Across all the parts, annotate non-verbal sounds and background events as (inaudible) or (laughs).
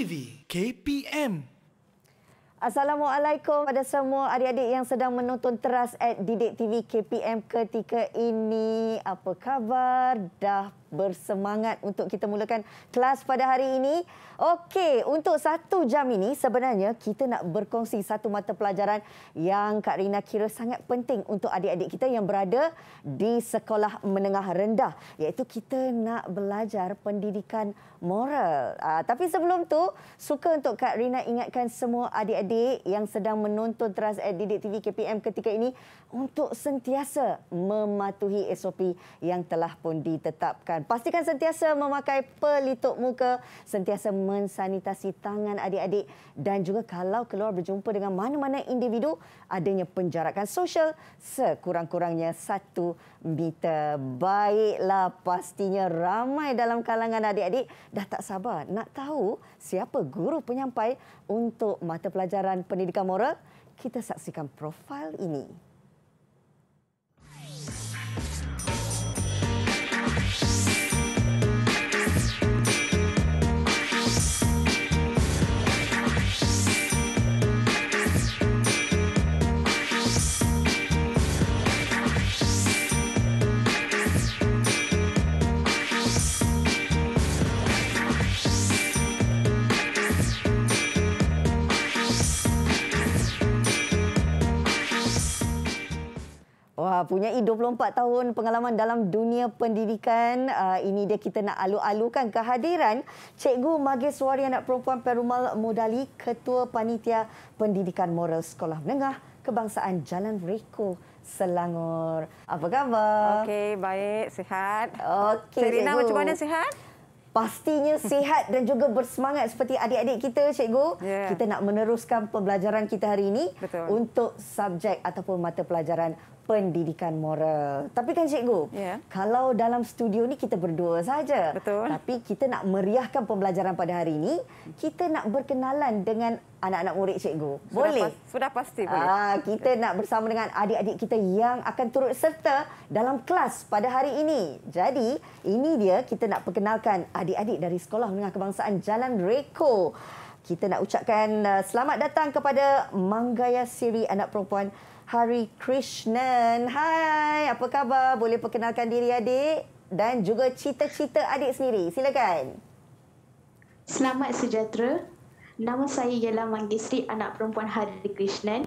TV KPM. Assalamualaikum pada semua adik-adik yang sedang menonton teras at Didik TV KPM ketika ini. Apa khabar? Dah bersemangat untuk kita mulakan kelas pada hari ini. Okey, untuk satu jam ini sebenarnya kita nak berkongsi satu mata pelajaran yang Kak Rina kira sangat penting untuk adik-adik kita yang berada di sekolah menengah rendah iaitu kita nak belajar pendidikan moral. Uh, tapi sebelum tu suka untuk Kak Rina ingatkan semua adik-adik yang sedang menonton Teras Adik TV KPM ketika ini untuk sentiasa mematuhi SOP yang telah pun ditetapkan kesihatan. Pastikan sentiasa memakai pelitup muka, sentiasa mensanitasi tangan adik-adik dan juga kalau keluar berjumpa dengan mana-mana individu, adanya penjarakan sosial sekurang-kurangnya satu meter. Baiklah, pastinya ramai dalam kalangan adik-adik dah tak sabar nak tahu siapa guru penyampai untuk mata pelajaran pendidikan moral. Kita saksikan profil ini. Wah, punya 24 tahun pengalaman dalam dunia pendidikan. Uh, ini dia kita nak alu-alukan kehadiran Cikgu Mageswari Anak Perempuan Perumal Mudali, Ketua Panitia Pendidikan Moral Sekolah Menengah Kebangsaan Jalan Reko. Selangor. Apa khabar? Okey, baik. Sihat. Okey, Cikgu. Serina, macam mana sihat? Pastinya sihat dan juga bersemangat seperti adik-adik kita, Cikgu. Yeah. Kita nak meneruskan pembelajaran kita hari ini Betul. untuk subjek ataupun mata pelajaran pendidikan moral. Tapi kan cikgu, yeah. kalau dalam studio ni kita berdua saja. Tapi kita nak meriahkan pembelajaran pada hari ini, kita nak berkenalan dengan anak-anak murid cikgu. Boleh? Sudah, pas, sudah pasti boleh. Ah, kita nak bersama dengan adik-adik kita yang akan turut serta dalam kelas pada hari ini. Jadi, ini dia kita nak perkenalkan adik-adik dari Sekolah Menengah Kebangsaan Jalan Reko. Kita nak ucapkan uh, selamat datang kepada Manggaya Siri anak perempuan Hari Krishnan. Hai, apa khabar? Boleh perkenalkan diri adik dan juga cita-cita adik sendiri. Silakan. Selamat sejahtera. Nama saya ialah Manggisri, anak perempuan Hari Krishnan.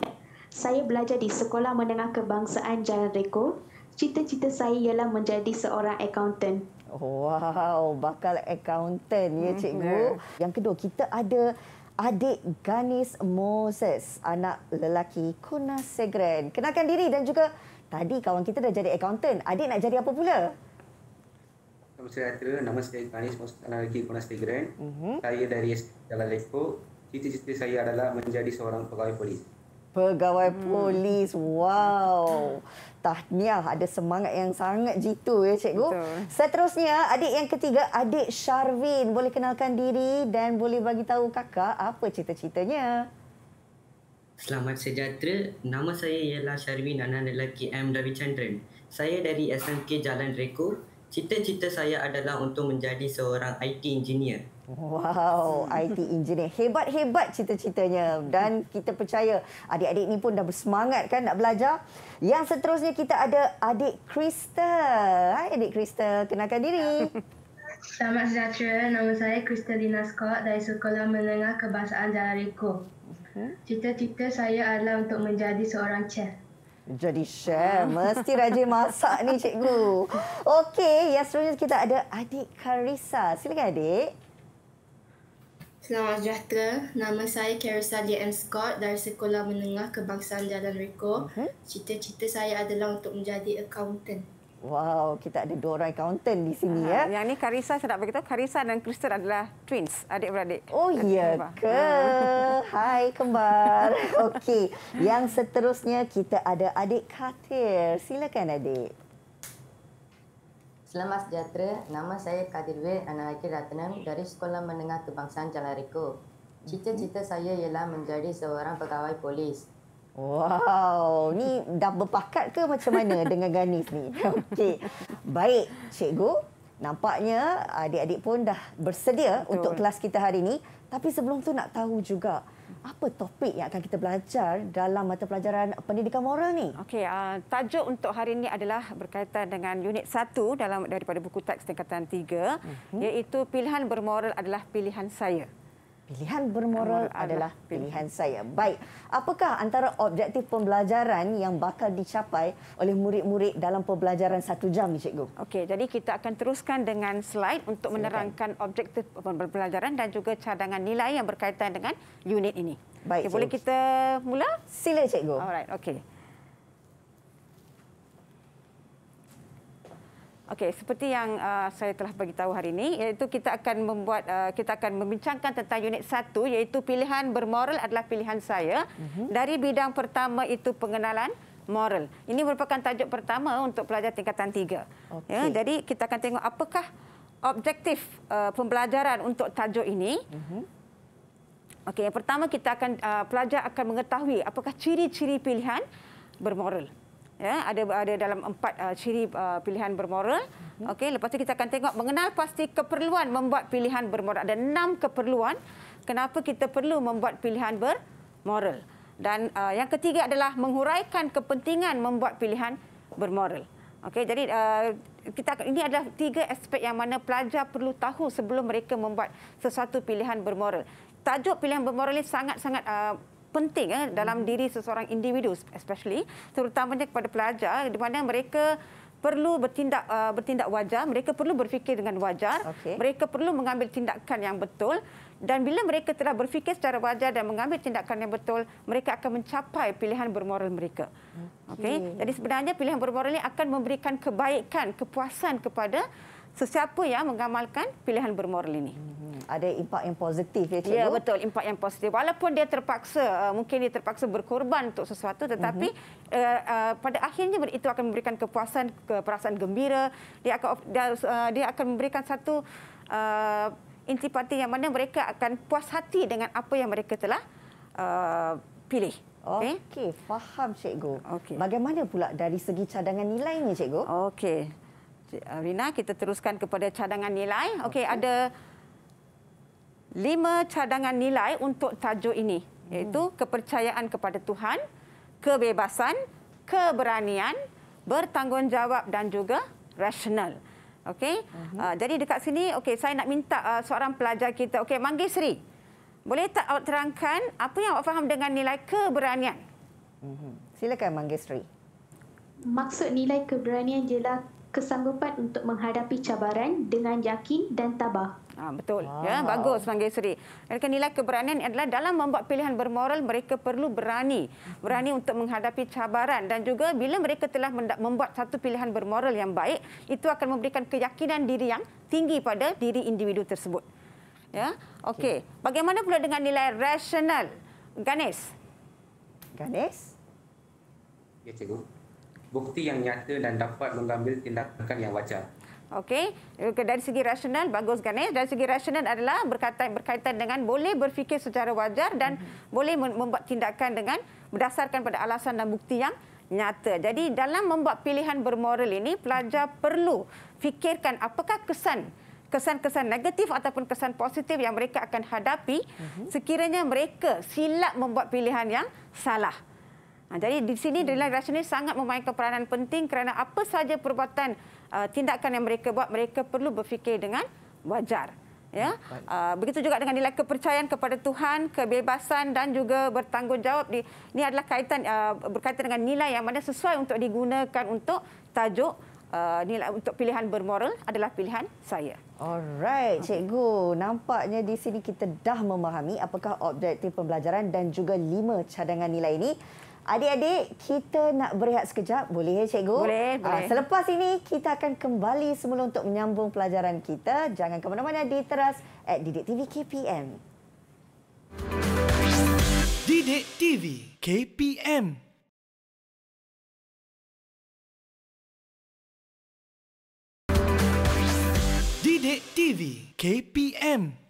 Saya belajar di Sekolah Menengah Kebangsaan Jalan Reko. Cita-cita saya ialah menjadi seorang accountant. Oh, wow, bakal accountant ya cikgu. Mm-hmm. Yang kedua, kita ada adik Ganis Moses, anak lelaki Kuna Segren. Kenalkan diri dan juga tadi kawan kita dah jadi accountant. Adik nak jadi apa pula? Nama saya Atira, nama saya Ganis Moses, anak lelaki Kuna Segren. Uh-huh. Saya dari Jalan Lepo. Cita-cita saya adalah menjadi seorang pegawai polis pegawai hmm. polis. Wow. Tahniah ada semangat yang sangat jitu ya cikgu. Betul. Seterusnya adik yang ketiga adik Sharvin boleh kenalkan diri dan boleh bagi tahu kakak apa cita-citanya. Selamat sejahtera. Nama saya ialah Sharvin anak lelaki M Davi Chandran. Saya dari SMK Jalan Reko. Cita-cita saya adalah untuk menjadi seorang IT engineer. Wow, IT engineer. Hebat-hebat cita-citanya. Dan kita percaya adik-adik ini pun dah bersemangat kan nak belajar. Yang seterusnya kita ada adik Crystal. Hai adik Crystal, kenalkan diri. Selamat sejahtera. Nama saya Kristalina Scott dari Sekolah Menengah Kebangsaan Jalan Riko. Cita-cita saya adalah untuk menjadi seorang chef. Jadi chef. Mesti rajin masak ni cikgu. Okey, yang seterusnya kita ada adik Karissa. Silakan adik. Selamat sejahtera. Nama saya Carissa M Scott dari Sekolah Menengah Kebangsaan Jalan Riko. Mhm. Cita-cita saya adalah untuk menjadi accountant. Wow, kita ada dua orang accountant di sini ha, ya. Ah, yang ni Karisa saya nak bagi tahu Karisa dan Crystal adalah twins, adik-beradik. Oh adik ya ke? Ah. (laughs) Hai kembar. (laughs) Okey, yang seterusnya kita ada adik Katir. Silakan adik. Selamat sejahtera. Nama saya Kadir Wei, anak Akhir Ratnam dari Sekolah Menengah Kebangsaan Jalan Riku. Cita-cita mm-hmm. saya ialah menjadi seorang pegawai polis. Wow, ni dah berpakat ke macam mana dengan Ganis ni? (laughs) Okey. Baik, cikgu. Nampaknya adik-adik pun dah bersedia Betul. untuk kelas kita hari ini. Tapi sebelum tu nak tahu juga, apa topik yang akan kita belajar dalam mata pelajaran pendidikan moral ni? Okey, uh, tajuk untuk hari ini adalah berkaitan dengan unit 1 dalam daripada buku teks tingkatan 3 uh-huh. Mhm. iaitu pilihan bermoral adalah pilihan saya pilihan bermoral Amal adalah pilihan, pilihan saya. Baik, apakah antara objektif pembelajaran yang bakal dicapai oleh murid-murid dalam pembelajaran satu jam Cikgu? Okey, jadi kita akan teruskan dengan slide untuk Silakan. menerangkan objektif pembelajaran dan juga cadangan nilai yang berkaitan dengan unit ini. Baik, okay, boleh kita mula? Sila, Cikgu. Alright, okey. Okey, seperti yang uh, saya telah bagi tahu hari ini, iaitu kita akan membuat uh, kita akan membincangkan tentang unit satu, iaitu pilihan bermoral adalah pilihan saya mm-hmm. dari bidang pertama itu pengenalan moral. Ini merupakan tajuk pertama untuk pelajar tingkatan tiga. Okay. Ya, jadi kita akan tengok apakah objektif uh, pembelajaran untuk tajuk ini. Mm-hmm. Okey, yang pertama kita akan uh, pelajar akan mengetahui apakah ciri-ciri pilihan bermoral ya ada ada dalam empat uh, ciri uh, pilihan bermoral hmm. okey lepas tu kita akan tengok mengenal pasti keperluan membuat pilihan bermoral ada enam keperluan kenapa kita perlu membuat pilihan bermoral dan uh, yang ketiga adalah menghuraikan kepentingan membuat pilihan bermoral okey jadi uh, kita ini adalah tiga aspek yang mana pelajar perlu tahu sebelum mereka membuat sesuatu pilihan bermoral tajuk pilihan bermoral ini sangat-sangat uh, penting eh, dalam hmm. diri seseorang individu especially terutamanya kepada pelajar di mana mereka perlu bertindak uh, bertindak wajar mereka perlu berfikir dengan wajar okay. mereka perlu mengambil tindakan yang betul dan bila mereka telah berfikir secara wajar dan mengambil tindakan yang betul mereka akan mencapai pilihan bermoral mereka okey okay. jadi sebenarnya pilihan bermoral ini akan memberikan kebaikan kepuasan kepada sesiapa yang mengamalkan pilihan bermoral ini hmm ada impak yang positif ya cikgu. Ya betul, impak yang positif. Walaupun dia terpaksa uh, mungkin dia terpaksa berkorban untuk sesuatu tetapi uh mhm. -huh. uh, uh, pada akhirnya itu akan memberikan kepuasan, perasaan gembira. Dia akan dia, uh, dia akan memberikan satu uh, intipati yang mana mereka akan puas hati dengan apa yang mereka telah uh, pilih. Okey, okay, faham cikgu. Okay. Bagaimana pula dari segi cadangan nilai ni cikgu? Okey. Rina, kita teruskan kepada cadangan nilai. Okey, okay. ada lima cadangan nilai untuk tajuk ini iaitu hmm. kepercayaan kepada Tuhan, kebebasan, keberanian, bertanggungjawab dan juga rasional. Okey. Uh-huh. Uh, jadi dekat sini okey saya nak minta uh, seorang pelajar kita okey Manggis Sri. Boleh tak awak terangkan apa yang awak faham dengan nilai keberanian? Uh-huh. Silakan Manggis Sri. Maksud nilai keberanian ialah kesanggupan untuk menghadapi cabaran dengan yakin dan tabah. Ha, betul. Ha. Ya, bagus Bang Gesri. Mereka nilai keberanian adalah dalam membuat pilihan bermoral, mereka perlu berani. Berani untuk menghadapi cabaran. Dan juga bila mereka telah membuat satu pilihan bermoral yang baik, itu akan memberikan keyakinan diri yang tinggi pada diri individu tersebut. Ya, okey. Bagaimana pula dengan nilai rasional? Ganesh. Ganesh? Ya, Cikgu. Bukti yang nyata dan dapat mengambil tindakan yang wajar. Okey, dari segi rasional bagus kan eh? Dari segi rasional adalah berkaitan berkaitan dengan boleh berfikir secara wajar dan mm-hmm. boleh membuat tindakan dengan berdasarkan pada alasan dan bukti yang nyata. Jadi dalam membuat pilihan bermoral ini pelajar perlu fikirkan apakah kesan kesan-kesan negatif ataupun kesan positif yang mereka akan hadapi mhm. sekiranya mereka silap membuat pilihan yang salah. Ha, jadi di sini nilai hmm. rasional sangat memainkan peranan penting kerana apa saja perbuatan uh, tindakan yang mereka buat mereka perlu berfikir dengan wajar ya hmm, uh, begitu juga dengan nilai kepercayaan kepada Tuhan kebebasan dan juga bertanggungjawab di ini adalah kaitan uh, berkaitan dengan nilai yang mana sesuai untuk digunakan untuk tajuk uh, nilai untuk pilihan bermoral adalah pilihan saya Alright, cikgu. Nampaknya di sini kita dah memahami apakah objektif pembelajaran dan juga lima cadangan nilai ini. Adik-adik, kita nak berehat sekejap. Boleh ya, Cikgu? Boleh, uh, boleh. Selepas ini, kita akan kembali semula untuk menyambung pelajaran kita. Jangan ke mana-mana di teras at Didik TV KPM. Didik TV KPM. Didik TV KPM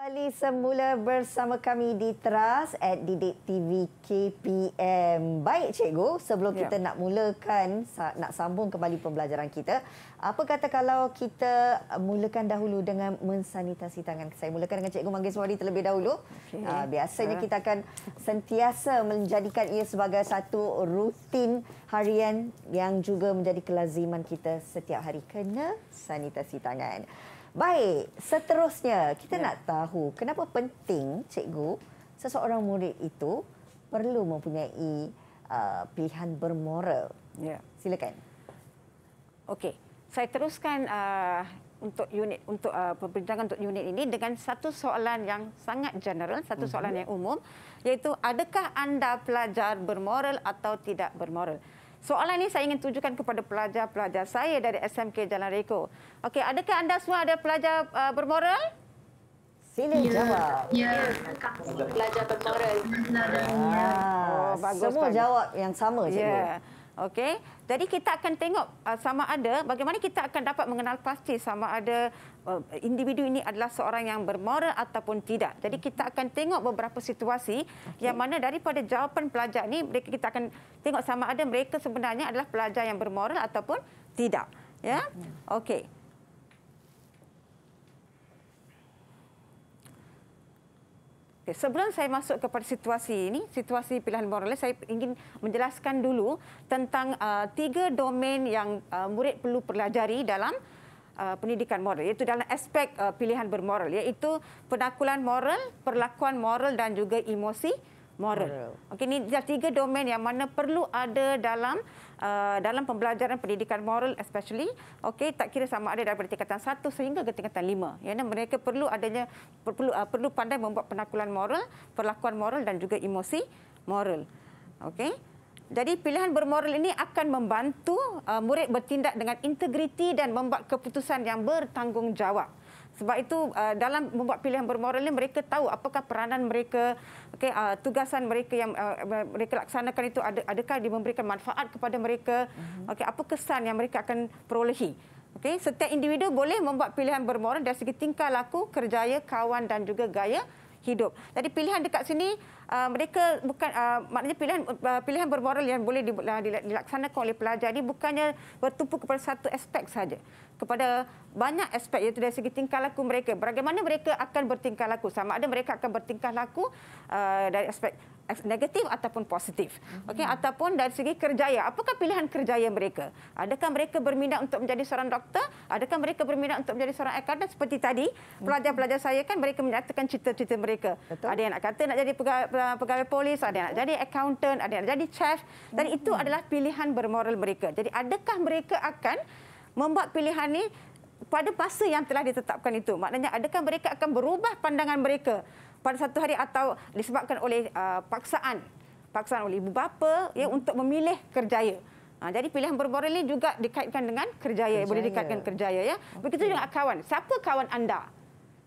kembali semula bersama kami di Teras at Didik TV KPM. Baik cikgu, sebelum ya. kita ya. nak mulakan nak sambung kembali pembelajaran kita, apa kata kalau kita mulakan dahulu dengan mensanitasi tangan? Saya mulakan dengan cikgu Manggis Wari terlebih dahulu. Okay. Ah, biasanya ha. kita akan sentiasa menjadikan ia sebagai satu rutin harian yang juga menjadi kelaziman kita setiap hari kena sanitasi tangan. Baik, seterusnya kita ya. nak tahu kenapa penting cikgu seseorang murid itu perlu mempunyai uh, pilihan bermoral. Ya. Silakan. Okey, saya teruskan uh, untuk unit untuk uh, perbincangan untuk unit ini dengan satu soalan yang sangat general, satu soalan uh mhm. -huh. yang umum iaitu adakah anda pelajar bermoral atau tidak bermoral? Soalan ini saya ingin tunjukkan kepada pelajar-pelajar saya dari SMK Jalan Reko. Okey, adakah anda semua ada pelajar uh, bermoral? Sila ya. jawab. Ya, pelajar bermoral. Ya. Oh, bagus, semua bagus. jawab yang sama. Ya. Okey. Jadi kita akan tengok uh, sama ada bagaimana kita akan dapat mengenal pasti sama ada uh, individu ini adalah seorang yang bermoral ataupun tidak. Jadi kita akan tengok beberapa situasi okay. yang mana daripada jawapan pelajar ini mereka kita akan tengok sama ada mereka sebenarnya adalah pelajar yang bermoral ataupun tidak. Ya. Hmm. Okey. Okay, sebelum saya masuk ke situasi ini, situasi pilihan moral, saya ingin menjelaskan dulu tentang uh, tiga domain yang uh, murid perlu pelajari dalam uh, pendidikan moral, iaitu dalam aspek uh, pilihan bermoral, iaitu penakulan moral, perlakuan moral dan juga emosi moral. moral. Okey ni dah tiga domain yang mana perlu ada dalam uh, dalam pembelajaran pendidikan moral especially okey tak kira sama ada daripada tingkatan 1 sehingga ke tingkatan 5 ya mereka perlu adanya perlu uh, perlu pandai membuat penakulan moral, perlakuan moral dan juga emosi moral. Okey. Jadi pilihan bermoral ini akan membantu uh, murid bertindak dengan integriti dan membuat keputusan yang bertanggungjawab. Sebab itu uh, dalam membuat pilihan bermoral ini mereka tahu apakah peranan mereka, okay, uh, tugasan mereka yang uh, mereka laksanakan itu ada, adakah dia memberikan manfaat kepada mereka, uh-huh. okay, apa kesan yang mereka akan perolehi. Okay, setiap individu boleh membuat pilihan bermoral dari segi tingkah laku, kerjaya, kawan dan juga gaya hidup. Jadi pilihan dekat sini uh, mereka bukan uh, maknanya pilihan uh, pilihan bermoral yang boleh dilaksanakan oleh pelajar ini bukannya bertumpu kepada satu aspek saja kepada banyak aspek iaitu dari segi tingkah laku mereka bagaimana mereka akan bertingkah laku sama ada mereka akan bertingkah laku uh, dari aspek negatif ataupun positif. Mhm. Okey ataupun dari segi kerjaya, apakah pilihan kerjaya mereka? Adakah mereka berminat untuk menjadi seorang doktor? Adakah mereka berminat untuk menjadi seorang akademik seperti tadi? Mhm. Pelajar-pelajar saya kan mereka menyatakan cita-cita mereka. Betul. Ada yang nak kata nak jadi pegawai uh, pegawai polis, ada yang nak jadi accountant, ada yang nak jadi chef. Dan hmm. itu adalah pilihan bermoral mereka. Jadi adakah mereka akan membuat pilihan ini pada masa yang telah ditetapkan itu? Maknanya adakah mereka akan berubah pandangan mereka pada satu hari atau disebabkan oleh uh, paksaan? Paksaan oleh ibu bapa ya, hmm. untuk memilih kerjaya. Ha, jadi pilihan bermoral ini juga dikaitkan dengan kerjaya, kerjaya. boleh dikaitkan kerjaya ya. Okay. Begitu juga kawan. Siapa kawan anda?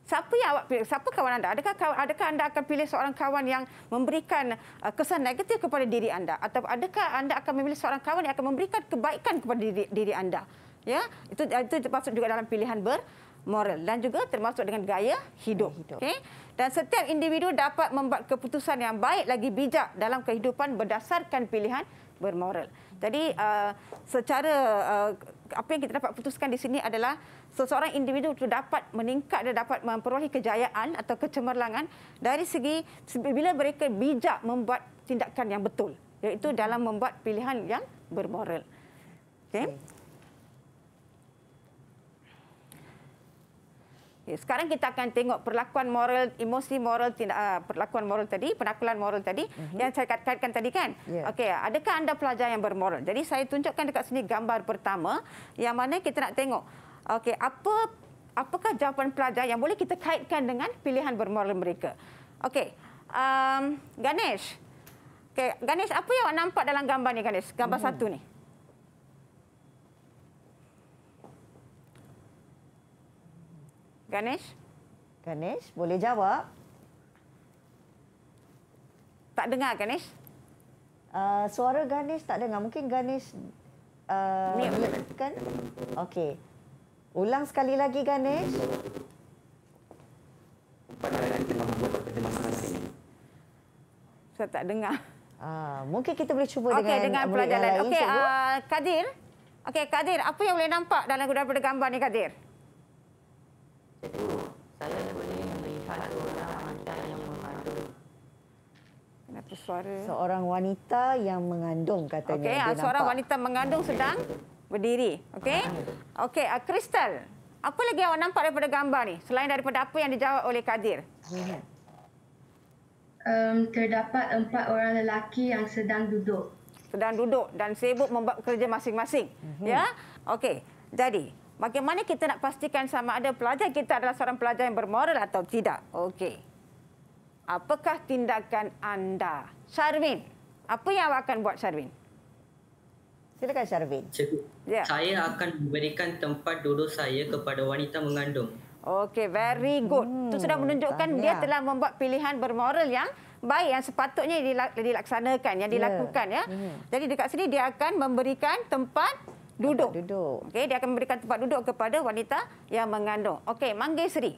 Siapa yang awak pilih? Siapa kawan anda? Adakah adakah anda akan pilih seorang kawan yang memberikan uh, kesan negatif kepada diri anda atau adakah anda akan memilih seorang kawan yang akan memberikan kebaikan kepada diri, diri anda? Ya, itu uh, itu termasuk juga dalam pilihan bermoral dan juga termasuk dengan gaya hidup. hidup. Okey. Dan setiap individu dapat membuat keputusan yang baik lagi bijak dalam kehidupan berdasarkan pilihan bermoral. Jadi uh, secara uh, apa yang kita dapat putuskan di sini adalah seseorang individu itu dapat meningkat dan dapat memperoleh kejayaan atau kecemerlangan dari segi bila mereka bijak membuat tindakan yang betul iaitu dalam membuat pilihan yang bermoral. Okay. Ya, sekarang kita akan tengok perlakuan moral, emosi moral, ah, perlakuan moral tadi, penakulan moral tadi mm -hmm. yang saya kaitkan tadi kan. Yeah. Okey, adakah anda pelajar yang bermoral? Jadi saya tunjukkan dekat sini gambar pertama yang mana kita nak tengok. Okey, apa apakah jawapan pelajar yang boleh kita kaitkan dengan pilihan bermoral mereka? Okey. Um, Ganesh. Okey, Ganesh, apa yang awak nampak dalam gambar ni Ganesh? Gambar mm -hmm. satu ni. Ganesh? Ganesh, boleh jawab. Tak dengar, Ganesh? Uh, suara Ganesh tak dengar. Mungkin Ganesh... Uh, Mute. Kan? Okey. Ulang sekali lagi, Ganesh. Saya tak dengar. Ah, mungkin kita boleh cuba okay, dengan, dengan pelajaran. Okey, uh, Kadir. Okey, Kadir, apa yang boleh nampak dalam daripada gambar ni, Kadir? Kedua, saya boleh melihat orang wanita yang mengandung. suara? Seorang wanita yang mengandung katanya. Okey, ah, seorang nampak. wanita mengandung sedang berdiri. Okey? Ah, okey, uh, ah, Crystal. Apa lagi awak nampak daripada gambar ni selain daripada apa yang dijawab oleh Kadir? Um, terdapat empat orang lelaki yang sedang duduk. Sedang duduk dan sibuk membuat kerja masing-masing. Mm-hmm. Ya? Okey. Jadi, bagaimana kita nak pastikan sama ada pelajar kita adalah seorang pelajar yang bermoral atau tidak? Okey. Apakah tindakan anda? Sharwin, apa yang awak akan buat Sharwin? Silakan Sharwin. Cikgu, ya. saya akan memberikan tempat duduk saya kepada wanita mengandung. Okey, very good. Hmm, Itu sudah menunjukkan tanya. dia lah. telah membuat pilihan bermoral yang baik yang sepatutnya dilaksanakan, yang ya. dilakukan. Yeah. ya. Hmm. Jadi dekat sini dia akan memberikan tempat duduk. Tempat duduk. Okey, dia akan memberikan tempat duduk kepada wanita yang mengandung. Okey, Manggil Seri.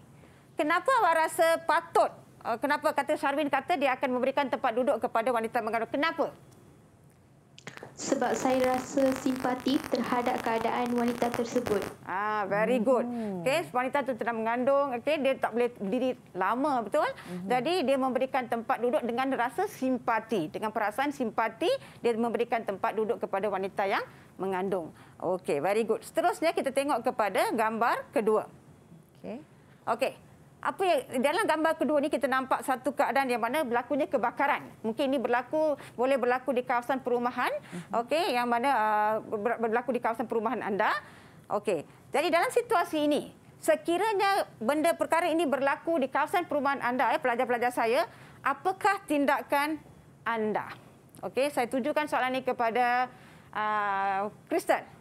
Kenapa awak rasa patut? Eh, kenapa kata Sharwin kata dia akan memberikan tempat duduk kepada wanita mengandung? Kenapa? sebab saya rasa simpati terhadap keadaan wanita tersebut. Ah, very good. Hmm. Okey, wanita itu sedang mengandung, okey, dia tak boleh berdiri lama, betul? -hmm. Jadi dia memberikan tempat duduk dengan rasa simpati, dengan perasaan simpati dia memberikan tempat duduk kepada wanita yang mengandung. Okey, very good. Seterusnya kita tengok kepada gambar kedua. Okey. okay apa yang dalam gambar kedua ni kita nampak satu keadaan yang mana berlakunya kebakaran. Mungkin ini berlaku boleh berlaku di kawasan perumahan. Mhm. Okey, yang mana uh, berlaku di kawasan perumahan anda. Okey. Jadi dalam situasi ini, sekiranya benda perkara ini berlaku di kawasan perumahan anda, eh, pelajar-pelajar saya, apakah tindakan anda? Okey, saya tujukan soalan ini kepada uh, Kristen.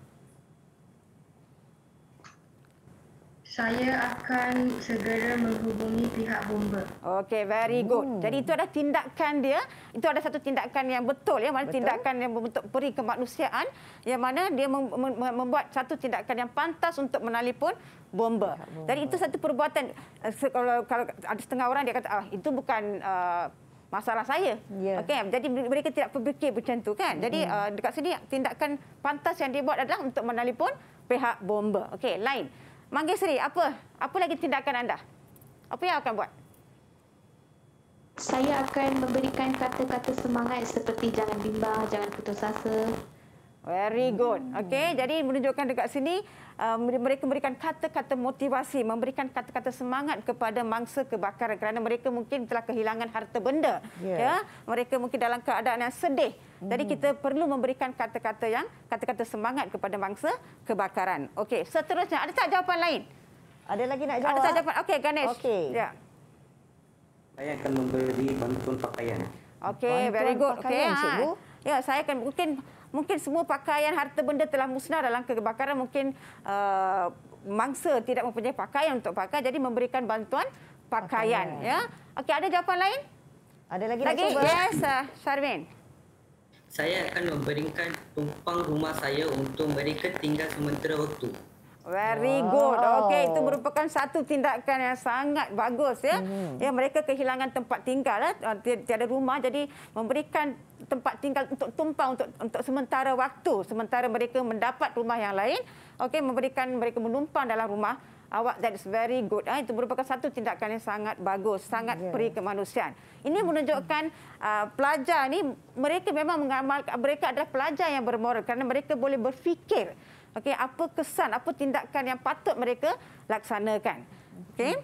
Saya akan segera menghubungi pihak bomba. Okey, very hmm. good. Hmm. Jadi itu adalah tindakan dia. Itu adalah satu tindakan yang betul ya, mana tindakan yang membentuk peri kemanusiaan yang mana dia membuat satu tindakan yang pantas untuk menalipun bomba. Jadi itu satu perbuatan eh, kalau kalau ada setengah orang dia kata ah itu bukan uh, masalah saya. Yeah. Okey, jadi mereka tidak berfikir macam tu kan. Jadi mm. uh, dekat sini tindakan pantas yang dia buat adalah untuk menalipun pihak bomba. Okey, lain. Manggil Seri, apa? Apa lagi tindakan anda? Apa yang akan buat? Saya akan memberikan kata-kata semangat seperti jangan bimbang, jangan putus asa, Very good. Okey, jadi menunjukkan dekat sini uh, mereka memberikan kata-kata motivasi, memberikan kata-kata semangat kepada mangsa kebakaran kerana mereka mungkin telah kehilangan harta benda. Yeah. Ya. Mereka mungkin dalam keadaan yang sedih. Jadi hmm. kita perlu memberikan kata-kata yang kata-kata semangat kepada mangsa kebakaran. Okey, seterusnya ada tak jawapan lain? Ada lagi nak jawab? Ada tak jawapan? Okey, Ganesh. Okey. Ya. Saya akan memberi bantuan pakaian. Okey, very good. Okey, ha. Ya, saya akan mungkin mungkin semua pakaian harta benda telah musnah dalam kebakaran mungkin uh, mangsa tidak mempunyai pakaian untuk pakai jadi memberikan bantuan pakaian, pakaian. ya okey ada jawapan lain ada lagi lagi cuba. yes uh, Sharmin saya akan memberikan tumpang rumah saya untuk mereka tinggal sementara waktu Very wow. good. Okey, itu merupakan satu tindakan yang sangat bagus ya. Hmm. Ya, mereka kehilangan tempat tinggal ya. Oh, tiada rumah jadi memberikan tempat tinggal untuk tumpang untuk untuk sementara waktu sementara mereka mendapat rumah yang lain. Okey, memberikan mereka menumpang dalam rumah awak that is very good ah itu merupakan satu tindakan yang sangat bagus sangat yeah. peri kemanusiaan ini menunjukkan uh, pelajar ni mereka memang mengamalkan mereka adalah pelajar yang bermoral kerana mereka boleh berfikir Okey, apa kesan, apa tindakan yang patut mereka laksanakan? Okey.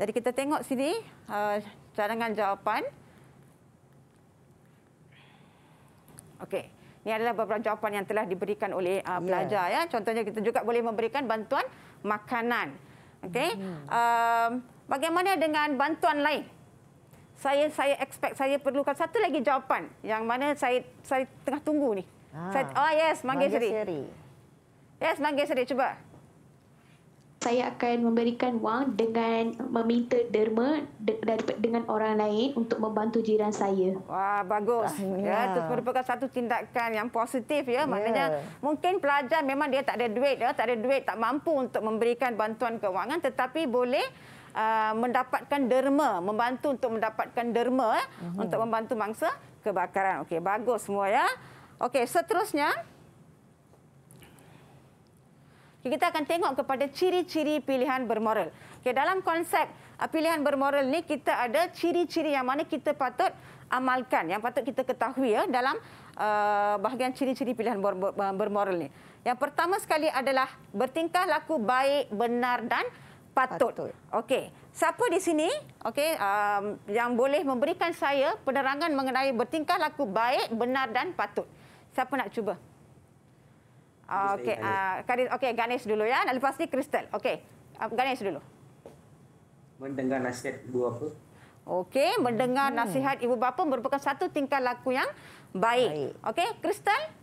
Jadi kita tengok sini uh, cadangan jawapan. Okey. Ini adalah beberapa jawapan yang telah diberikan oleh uh, ya. pelajar yeah. ya. Contohnya kita juga boleh memberikan bantuan makanan. Okey. mm bagaimana dengan bantuan lain? Saya saya expect saya perlukan satu lagi jawapan yang mana saya saya tengah tunggu ni. Ah. oh yes, manggil, Siri. Ya senang nangis sedih. Cuba. Saya akan memberikan wang dengan meminta derma de- dengan orang lain untuk membantu jiran saya. Wah, bagus. Ah, ya, ya itu merupakan satu tindakan yang positif ya. ya. Maknanya yeah. mungkin pelajar memang dia tak ada duit ya, tak ada duit, tak mampu untuk memberikan bantuan kewangan tetapi boleh uh, mendapatkan derma, membantu untuk mendapatkan derma uh-huh. untuk membantu mangsa kebakaran. Okey, bagus semua ya. Okey, seterusnya kita akan tengok kepada ciri-ciri pilihan bermoral. Okay, dalam konsep uh, pilihan bermoral ni kita ada ciri-ciri yang mana kita patut amalkan, yang patut kita ketahui ya dalam uh, bahagian ciri-ciri pilihan uh, bermoral ni. Yang pertama sekali adalah bertingkah laku baik, benar dan patut. patut. Okey. Siapa di sini Okey, um, yang boleh memberikan saya penerangan mengenai bertingkah laku baik, benar dan patut? Siapa nak cuba? Okey, ah, okay, uh, okay, Ganesh dulu ya. Dan lepas ni Crystal. Okey, uh, ah, Ganesh dulu. Mendengar nasihat ibu bapa. Okey, mendengar hmm. nasihat ibu bapa merupakan satu tingkah laku yang baik. baik. Okey, Crystal? Crystal?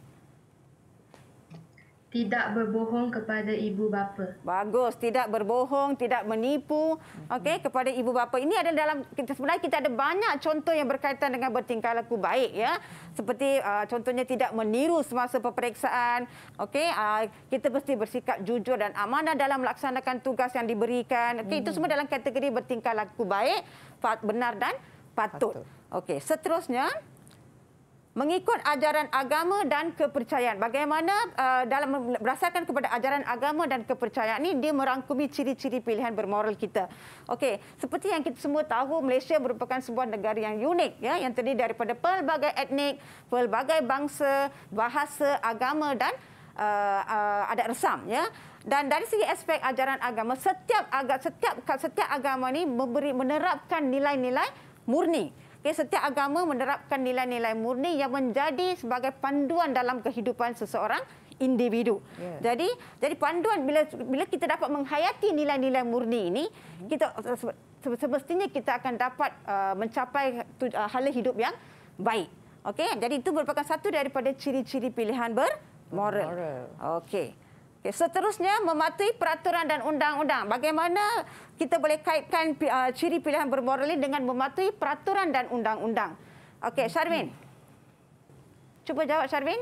tidak berbohong kepada ibu bapa. Bagus, tidak berbohong, tidak menipu, okay, kepada ibu bapa. Ini ada dalam sebenarnya kita ada banyak contoh yang berkaitan dengan bertingkah laku baik ya. Seperti uh, contohnya tidak meniru semasa peperiksaan, okay. uh, kita mesti bersikap jujur dan amanah dalam melaksanakan tugas yang diberikan. Okay, hmm. itu mhm. semua dalam kategori bertingkah laku baik, benar dan patut. patut. Okey, seterusnya mengikut ajaran agama dan kepercayaan. Bagaimana uh, dalam berdasarkan kepada ajaran agama dan kepercayaan ini dia merangkumi ciri-ciri pilihan bermoral kita. Okey, seperti yang kita semua tahu Malaysia merupakan sebuah negara yang unik ya yang terdiri daripada pelbagai etnik, pelbagai bangsa, bahasa, agama dan uh, uh, adat resam ya. Dan dari segi aspek ajaran agama setiap agama setiap setiap agama ini memberi menerapkan nilai-nilai murni Okay, setiap agama menerapkan nilai-nilai murni yang menjadi sebagai panduan dalam kehidupan seseorang individu. Yeah. Jadi, jadi panduan bila bila kita dapat menghayati nilai-nilai murni ini, hmm. kita semestinya kita akan dapat uh, mencapai tu, uh, hala hidup yang baik. Okay. jadi itu merupakan satu daripada ciri-ciri pilihan bermoral. Okay. Okay, seterusnya mematuhi peraturan dan undang-undang. Bagaimana kita boleh kaitkan uh, ciri pilihan bermoral ini dengan mematuhi peraturan dan undang-undang? Okey, Sharwin. Hmm. Cuba jawab Sharwin.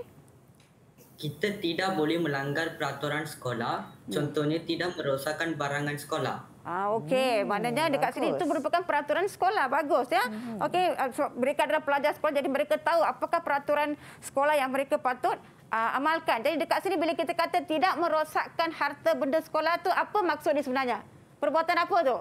Kita tidak boleh melanggar peraturan sekolah. Hmm. Contohnya tidak merosakkan barangan sekolah. Ah okey, hmm, maknanya dekat sini itu merupakan peraturan sekolah. Bagus ya. Hmm. Okey, uh, so, mereka adalah pelajar sekolah jadi mereka tahu apakah peraturan sekolah yang mereka patut uh, amalkan. Jadi dekat sini bila kita kata tidak merosakkan harta benda sekolah tu apa maksud ni sebenarnya? Perbuatan apa tu?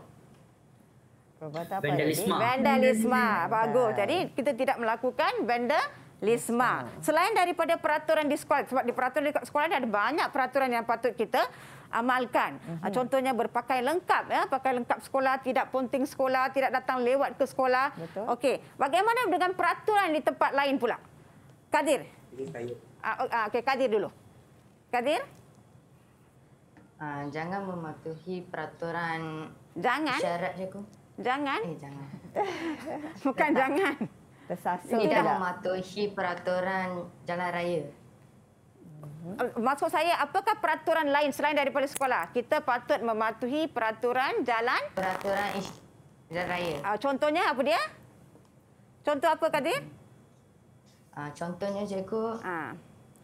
Perbuatan apa? Vandalisme. Vandalisme. Bagus. Jadi kita tidak melakukan vandalisme. Selain daripada peraturan di sekolah sebab di peraturan di sekolah ni ada banyak peraturan yang patut kita amalkan. Uh-huh. Contohnya berpakaian lengkap ya, pakai lengkap sekolah, tidak ponting sekolah, tidak datang lewat ke sekolah. Okey. Bagaimana dengan peraturan di tempat lain pula? Kadir. Ini saya. Uh, Okey, Kadir dulu. Kadir? Uh, jangan mematuhi peraturan jangan. syarat je, Jangan. Eh, jangan. (laughs) Bukan Tetap. jangan. Tersasul. Tidak mematuhi peraturan jalan raya. Hmm. Maksud saya, apakah peraturan lain selain daripada sekolah? Kita patut mematuhi peraturan jalan? Peraturan jalan raya. Contohnya apa dia? Contoh apa, Kadir? Contohnya, cikgu,